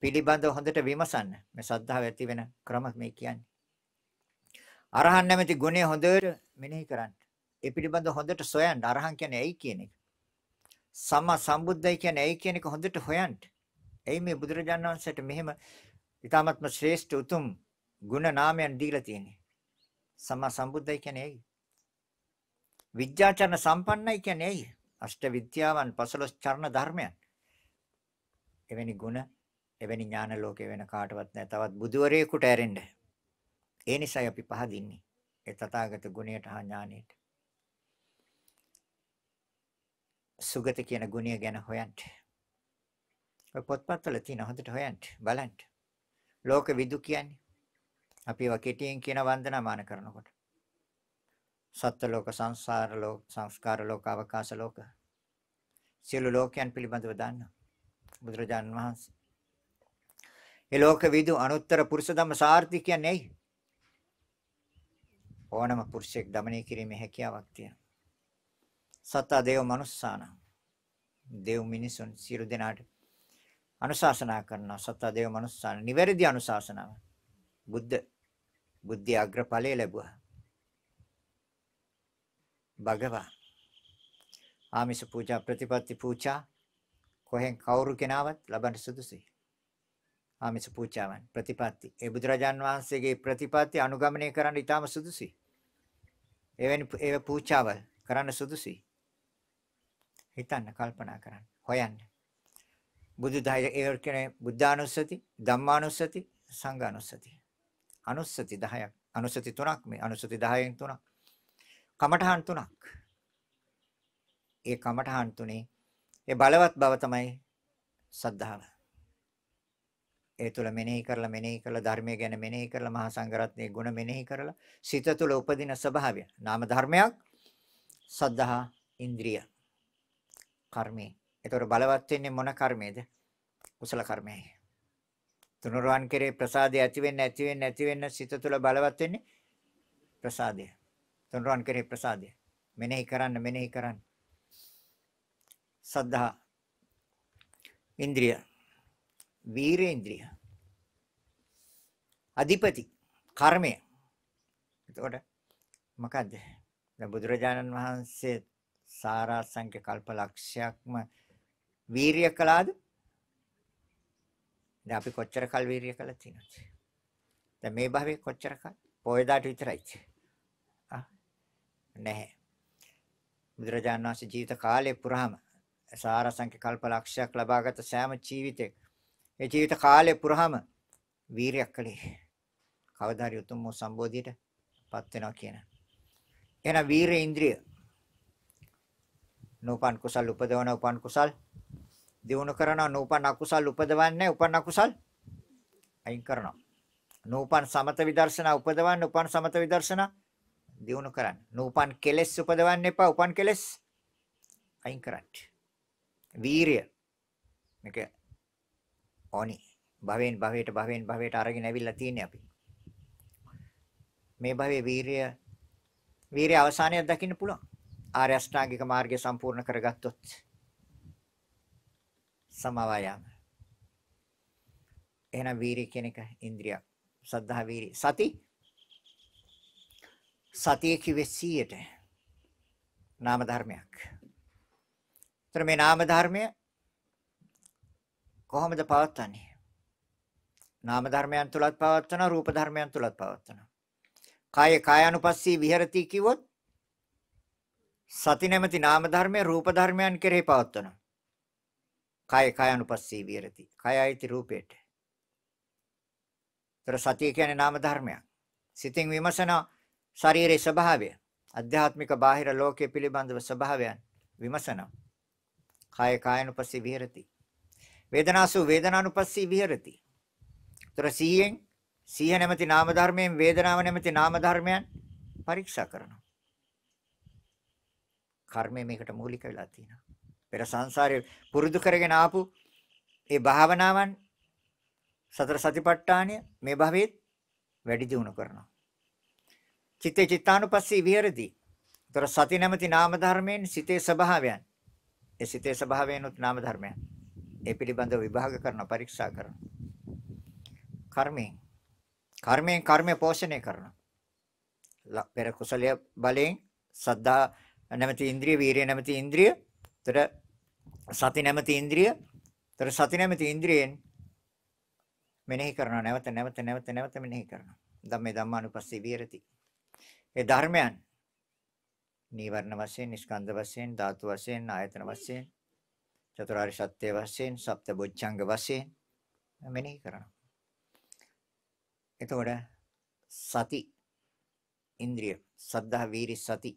පිළිබඳ හොඳට විමසන්න. මේ සද්ධාව ඇති වෙන ක්‍රම මේ කියන්නේ. අරහන් නැමැති ගුණය හොඳට මෙනෙහි කරන්න. ඒ පිළිබඳ හොඳට සොයන්න. අරහන් කියන්නේ ඇයි කියන එක. සම්මා සම්බුද්ධයි කියන්නේ ඇයි කියන එක හොඳට හොයන්න. එයි මේ බුදුරජාණන් වහන්සේට මෙහෙම ඊ타මත්ම ශ්‍රේෂ්ඨ උතුම් ගුණ නාමයන් දීලා තියෙන්නේ. සම්මා සම්බුද්ධයි කියන්නේ ඇයි? විද්‍යාචරණ සම්පන්නයි කියන්නේ ඇයි? අෂ්ට විද්‍යාවන් 15 චරණ ධර්මයන්. එවැනි ගුණ එවැනි ඥාන ලෝකේ වෙන කාටවත් නැහැ. තවත් බුදුවරයෙකුට ඇරෙන්න. ඒ නිසායි අපි පහදින්නේ. ඒ තථාගත ගුණයට හා ඥානයට. සුගත කියන ගුණය ගැන හොයන්න. ඔය පොත්පත්වල තියෙන හොඳට හොයන්න බලන්න. ලෝක විදු කියන්නේ. අපි ඒවා කෙටියෙන් කියන වන්දනාමාන කරනකොට. සත්ත්ව ලෝක, සංසාර ලෝක, සංස්කාර ලෝක, අවකාශ ලෝක. සියලු ලෝකයන් පිළිබඳව දන්නා. බුදුරජාන් වහන්සේ. ඒ ලෝක විදු අනුත්තර පුරුෂ ධම්ම සාර්ථි කියන්නේ ඇයි? ඕනම පුරුෂයෙක් দমনය කිරීමේ හැකියාවක් තියෙනවා. සත්තා දේව මනුස්සාන. දේව් මිනිසුන් සියලු දෙනාට අනුශාසනා කරනවා සත්‍ය දේව මනුස්සාන නිවැරදි අනුශාසනාව. බුද්ධ බුද්ධි අග්‍රඵලය ලැබුවා. භගවා ආමිෂ පූජා ප්‍රතිපatti පූජා කොහෙන් කවුරු කෙනාවත් ලබන්න සුදුසුයි. ආමිෂ පූජාවන් ප්‍රතිපatti ඒ බුදුරජාන් වහන්සේගේ ප්‍රතිපatti අනුගමනය කරන්න ඉතාම සුදුසුයි. එවැනි ඒව පූජාවල් කරන්න සුදුසුයි. හිතන්න කල්පනා කරන්න හොයන්න බුදු ධෛර්යය කියන්නේ බුද්ධානුස්සති, ධම්මානුස්සති, සංඝානුස්සති. අනුස්සති 10ක්. අනුස්සති 3ක් මේ අනුස්සති 10න් 3ක්. කමඨහන් 3ක්. ඒ කමඨහන් තුනේ ඒ බලවත් බව තමයි සද්ධාව. ඒ තුල මෙනෙහි කරලා මෙනෙහි කරලා ධර්මය ගැන මෙනෙහි කරලා මහා සංඝරත්නයේ ගුණ මෙනෙහි කරලා සිත තුල උපදින ස්වභාවය. නාම ධර්මයක් සද්ධා ඉන්ද්‍රිය. කර්මේ එතකොට බලවත් වෙන්නේ මොන කර්මයේද? කුසල කර්මයයි. තුනුරුවන් කෙරේ ප්‍රසාදය ඇති වෙන්න ඇති වෙන්න ඇති වෙන්න සිත තුළ බලවත් වෙන්නේ ප්‍රසාදය. තුනුරුවන් කෙරේ ප්‍රසාදය. මෙනෙහි කරන්න මෙනෙහි කරන්න. සද්ධා ඉන්ද්‍රිය වීරේන්ද්‍රිය අධිපති කර්මය එතකොට මොකද්ද බුදුරජාණන් වහන්සේ සාරාංශක කල්ප ලක්ෂයක්ම වීරිය කළාද? දැන් අපි කොච්චර කල් වීරිය කළා තියෙනවද? දැන් මේ භවයේ කොච්චර කල්? පොයදාට විතරයි. ආ නැහැ. බුදුරජාණන් වහන්සේ ජීවිත කාලය පුරාම සාරසංක කල්ප ලක්ෂයක් ලබාගත සෑම ජීවිතයක ඒ ජීවිත කාලය පුරාම වීරයක් කළේ කවදා හරි උතුම් වූ සම්බෝධියටපත් වෙනවා කියන. එහෙනම් වීරේ ඉන්ද්‍රිය නෝපන් කුසල් උපදවන උපන් කුසල් දිනු කරනවා නූපන් අකුසල් උපදවන්නේ උපන් අකුසල් අයින් කරනවා. නූපන් සමත විදර්ශනා උපදවන්න උපන් සමත විදර්ශනා දිනු කරන්න. නූපන් කෙලෙස් උපදවන්න එපා උපන් කෙලෙස් අයින් කරන්න. වීරිය මේක ඕනි. භවෙන් භවයට භවෙන් භවයට අරගෙන ඇවිල්ලා තියෙන්නේ අපි. මේ භවයේ වීරිය වීරිය අවසානයක් දකින්න පුළුවන්. ආර්ය අෂ්ටාංගික මාර්ගය සම්පූර්ණ කරගත්තොත්. සමාවා යාම. එහෙනම් වීරිය කියන එක ඉන්ද්‍රියක්. සද්ධා වීරිය. සති සතිය කිව්වේ 100ට. නාම ධර්මයක්. ତර මේ නාම ධර්මය කොහොමද පවත්වන්නේ? නාම ධර්මයන් තුලත් පවත්වනවා, රූප ධර්මයන් තුලත් පවත්වනවා. කාය කායानुපස්සී විහෙරති කිව්වොත් සති නැමැති නාම ධර්මය රූප ධර්මයන් කෙරෙහි පවත්වනවා. කාය කායනුපස්සී විරති. කායයිති රූපේට. ତර සතිය කියන්නේ නාම ධර්මයක්. සිතින් විමසන ශරීරයේ ස්වභාවය, අධ්‍යාත්මික බාහිර ලෝකයේ පිළිබඳව ස්වභාවයන් විමසන. කාය කායනුපස්සී විරති. වේදනාසු වේදනානුපස්සී විරති. ତර සිහියෙන් සිහිය නැමැති නාම ධර්මයෙන් වේදනාව නැමැති නාම ධර්මයන් පරීක්ෂා කරනවා. කර්මය මේකට මූලික වෙලා තියෙනවා. පෙර සංසාරේ පුරුදු කරගෙන ආපු ඒ භාවනාවන් සතර සතිපට්ඨානය මේ භවෙත් වැඩි දියුණු කරනවා. චිත්තේ චිත්තානුපස්සී විහෙරදී. උතර සති නැමැති නාම ධර්මයෙන් සිතේ ස්වභාවයන්. ඒ සිතේ ස්වභාවයනොත් නාම ධර්මයන්. ඒ පිළිබඳව විභාග කරනවා, පරීක්ෂා කරනවා. කර්මයෙන් කර්මයෙන් කර්මය පෝෂණය කරනවා. පෙර කුසලයේ බලයෙන් සද්ධා නැමැති ඉන්ද්‍රිය, වීරිය නැමැති ඉන්ද්‍රිය, උතර සති නැමැති ඉන්ද්‍රිය. ඒතර සති නැමැති ඉන්ද්‍රියෙන් මෙනෙහි කරනවා නැවත නැවත නැවත නැවත මෙනෙහි කරනවා. ධම්මේ ධම්මානුපස්සී විහෙරති. ඒ ධර්මයන් නීවරණ වශයෙන්, ස්කන්ධ වශයෙන්, ධාතු වශයෙන්, ආයතන වශයෙන්, චතුරාර්ය සත්‍ය වශයෙන්, සප්ත බොජ්ජංග වශයෙන් මෙනෙහි කරනවා. එතකොට සති ඉන්ද්‍රිය සද්ධා වීරි සති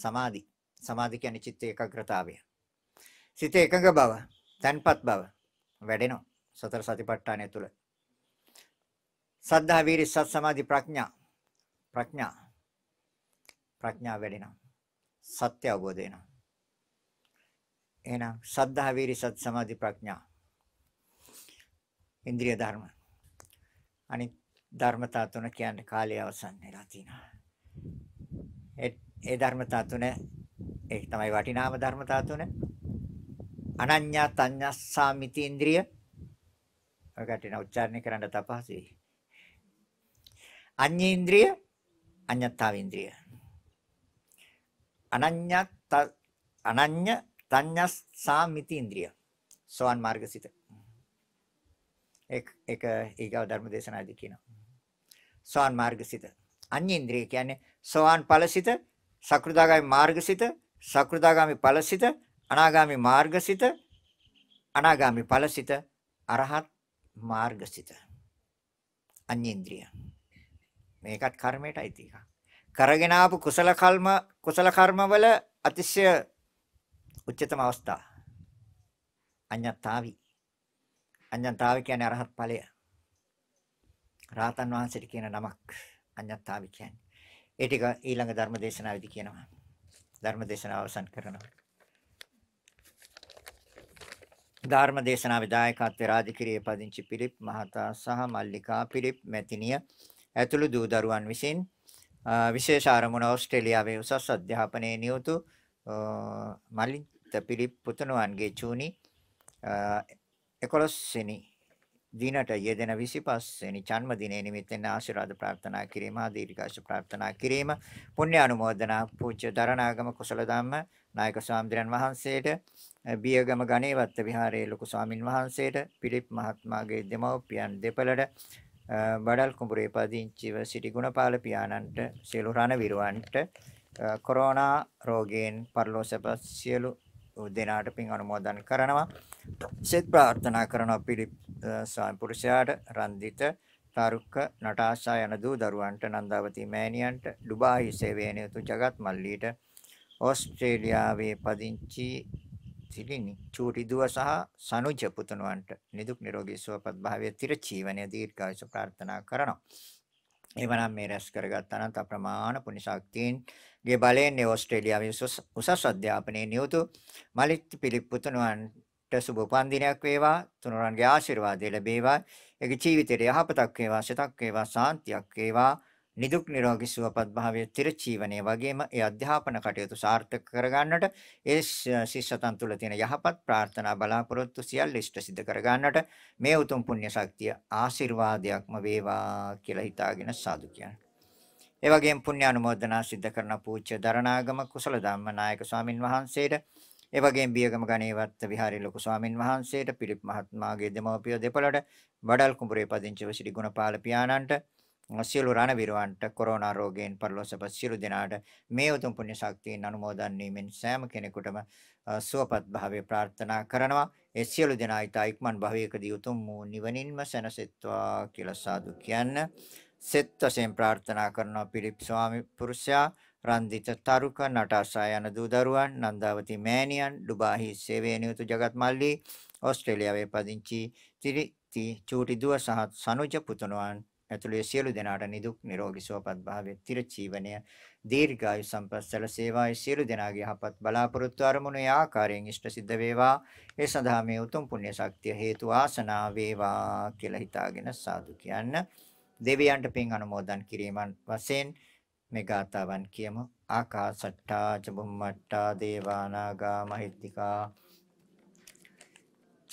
සමාධි සමාධි කියන්නේ චිත්ත ඒකාග්‍රතාවය සිත එකඟ බව, තන්පත් බව වැඩෙනවා සතර සතිපට්ඨානය තුළ. සද්ධා වීරි සත් සමාධි ප්‍රඥා ප්‍රඥා ප්‍රඥා වැඩෙනවා. සත්‍ය අවබෝධ වෙනවා. එහෙනම් සද්ධා වීරි සත් සමාධි ප්‍රඥා ඉන්ද්‍රිය ධර්ම අනිත් ධර්මතා තුන කියන්නේ කාලය අවසන් වෙලා තිනවා. ඒ ධර්මතා තුන ඒ තමයි වටිනාම ධර්මතා තුන. අනඤ්ඤා තඤ්ඤස්සාමිති ඉන්ද්‍රිය ඔකටින උච්චාරණය කරන්න තපහසුයි අඤ්ඤේ ඉන්ද්‍රිය අඤ්ඤතාව ඉන්ද්‍රිය අනඤ්ඤත් අනඤ්ඤ තඤ්ඤස්සාමිති ඉන්ද්‍රිය සෝවන් මාර්ගසිත එක එක ඊගව ධර්ම දේශනාදී කියනවා සෝවන් මාර්ගසිත අඤ්ඤ ඉන්ද්‍රිය කියන්නේ සෝවන් ඵලසිත සකෘදාගාමි මාර්ගසිත සකෘදාගාමි ඵලසිත අනාගාමි මාර්ගසිත අනාගාමි ඵලසිත අරහත් මාර්ගසිත අඤ්ඤේන්ද්‍රිය මේකත් කර්මයට අයිති එකක් කරගෙන ආපු කුසල කර්ම කුසල කර්මවල අතිශය උච්චතම අවස්ථා අඤ්ඤතාවි අඤ්ඤතාවි කියන්නේ අරහත් ඵලය රාතන් වහන්සේට කියන නමක් අඤ්ඤතාවි කියන්නේ ඒ ටික ඊළඟ ධර්ම දේශනාවේදී කියනවා ධර්ම දේශනාව අවසන් කරනවා ධර්ම දේශනා විදායකත්වයේ රාජකීය පදිංචි පිලිප් මහතා සහ මල්ලිකා පිලිප් මැතිණිය ඇතුළු දූ දරුවන් විසින් විශේෂ ආරමුණ ඕස්ට්‍රේලියාවේ උසස් අධ්‍යාපනයේ නියුතු මල්ලිත පිලිප් පුතණුවන්ගේ චූනි 11 වෙනි දිනට යෙදෙන 25 වෙනි ජන්මදිනයේ නිමිත්තෙන් ආශිර්වාද ප්‍රාර්ථනා කිරීම ආ දීර්ඝාෂ ප්‍රාර්ථනා කිරීම පුණ්‍ය අනුමෝදනා පූජ්‍ය දරණාගම කුසල ධම්ම නායක ස්වාමීන් වහන්සේට බියගම ගණේවත්ත විහාරයේ ලොකු ස්වාමින් වහන්සේට පිලිප් මහත්මයාගේ දෙමව්පියන් දෙපළට බඩල් කුඹුරේ පදිංචිව සිටි ගුණපාල පියාණන්ට සියලු රණවිරුවන්ට කොරෝනා රෝගයෙන් පරලෝසප සියලු දෙනාට පින් අනුමෝදන් කරනවා සෙත් ප්‍රාර්ථනා කරනවා පිලිප් ස්වාමි පුරුෂයාට රන්දිත තරුක නටාෂා යන දූ දරුවන්ට නන්දාවති මෑණියන්ට ඩුබායි සේවයෙන් යුතු ජගත් මල්ලීට ඕස්ට්‍රේලියාවේ පදිංචි සිටිනි චූරිදුව සහ සනුජ පුතුණවන්ට නිදුක් නිරෝගී සුවපත් භාවය තිරචීවනය දීර්ඝායුෂ ප්‍රාර්ථනා කරනවා. එවනම් මේ රැස් කරගත් අනන්ත ප්‍රමාණ පුණ්‍ය ශක්තියින් ගේ බලයෙන් ඕස්ට්‍රේලියාවේ උසස් අධ්‍යාපනයේ නියුතු මලිත් පිලිප් පුතුණවන්ට සුබ උපන්දිනයක් වේවා. තුනුරන්ගේ ආශිර්වාදය ලැබේවා. ඒගේ ජීවිතයට යහපතක් වේවා, සිතක් වේවා, සාන්තියක් වේවා. නිදුක් නිරෝගී සුවපත් භාවය තිරචීවනයේ වගේම ඒ අධ්‍යාපන කටයුතු සාර්ථක කරගන්නට ඒ ශිෂ්‍යතන් තුළ තියෙන යහපත් ප්‍රාර්ථනා බලාපොරොත්තු සියල්ල ඉෂ්ට සිද්ධ කරගන්නට මේ උතුම් පුණ්‍ය ශක්තිය ආශිර්වාදයක්ම වේවා කියලා හිතාගෙන සාදු කියන. ඒ වගේම පුණ්‍ය අනුමෝදනා සිද්ධ කරන පූජ්‍ය දරණාගම කුසල ධම්මනායක ස්වාමින් වහන්සේට ඒ වගේම බියගම ගණේවත් විහාරයේ ලොකු ස්වාමින් වහන්සේට පිළිප් මහත්මයාගේ දෙමව්පිය දෙපළට වඩල් කුඹුරේ පදිංචිව සිටි ගුණපාල පියාණන්ට සියලු රණවිරවන්ට කොරෝනා රෝගයෙන් පරලොවසපත් සියලු දෙනාට මේ උතුම් පුණ්‍ය ශක්තියෙන් අනුමෝදන් වීමෙන් සෑම කෙනෙකුටම සුවපත් භාවය ප්‍රාර්ථනා කරනවා. ඒ සියලු දෙනා ඊට ඉක්මන් භවයකදී උතුම් වූ නිවනින්ම සැනසෙත්වා කියලා සාදු කියන්න. සෙත් වශයෙන් ප්‍රාර්ථනා කරනවා පිරිප් ස්වාමි පුරුෂයා රන්දිත තරුක නටාසා යන දූ දරුවන් නන්දාවති මෑණියන් ඩුබාහි සේවයේ නියුතු ජගත් මල්ලි ඕස්ට්‍රේලියාවේ පදිංචි ත්‍රිති චූටි දුව සහ සනුජ පුතුණුවන් ඇතුළේ සියලු දෙනාට නිදුක් නිරෝගී සුවපත් භාවය තිරචීවනය දීර්ඝායු සම්පස්සල සේවායි සියලු දෙනාගේ යහපත් බලාපොරොත්තු අරමුණු ඒ ආකාරයෙන් ඉෂ්ට සිද්ධ වේවා ඒ සඳහා මේ උතුම් පුණ්‍ය ශක්තිය හේතු ආසනා වේවා කියලා හිතාගෙන සාදු කියන්න දෙවියන්ට පින් අනුමෝදන් කිරීම වශයෙන් මේ ගාතාවන් කියමු ආකාසට්ටා චබුම්මට්ටා දේවානාගා මහිත්‍තිකා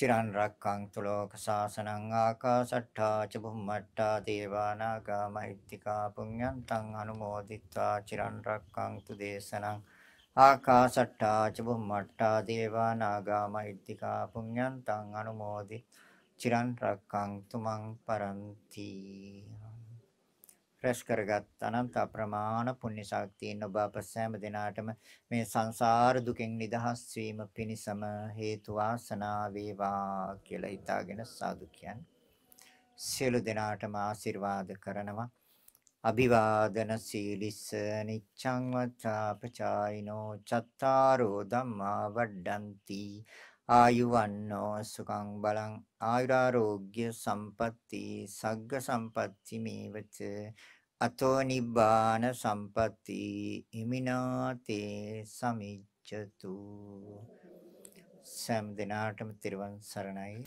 චිරන් රක්කන්තු ලෝක සාසනං ආකාශට්ඨා ච බුම්මට්ඨා දේවානාගා මහිත්‍තිකා පුඤ්ඤන්තං අනුමෝදිත්වා චිරන් රක්කන්තු දේශනං ආකාශට්ඨා ච බුම්මට්ඨා දේවානාගා මහිත්‍තිකා පුඤ්ඤන්තං අනුමෝදි චිරන් රක්කන්තු මං පරන්ති රැස් කරගත් අනන්ත අප්‍රමාණ පුණ්‍ය ශක්තියින් ඔබ අප සෑම දිනාටම මේ සංසාර දුකෙන් නිදහස් වීම පිණිසම හේතු වාසනා වේවා කියලා හිතාගෙන සාදු කියන්නේ සියලු දෙනාටම ආශිර්වාද කරනවා අභිවාදන සීලිස නිච්ඡං වත්තාපචායිනෝ චත්තාරෝ ධම්මා වඩ්ඩಂತಿ ආයුවන්නෝ සුඛං බලං ආයුරාෝග්‍ය සම්පatti සග්ග සම්පatti මේවච අතෝ නිබ්බාන සම්පatti හිමිනාතේ සමිච්ඡතු සෑම දිනාටම තිරුවන් සරණයි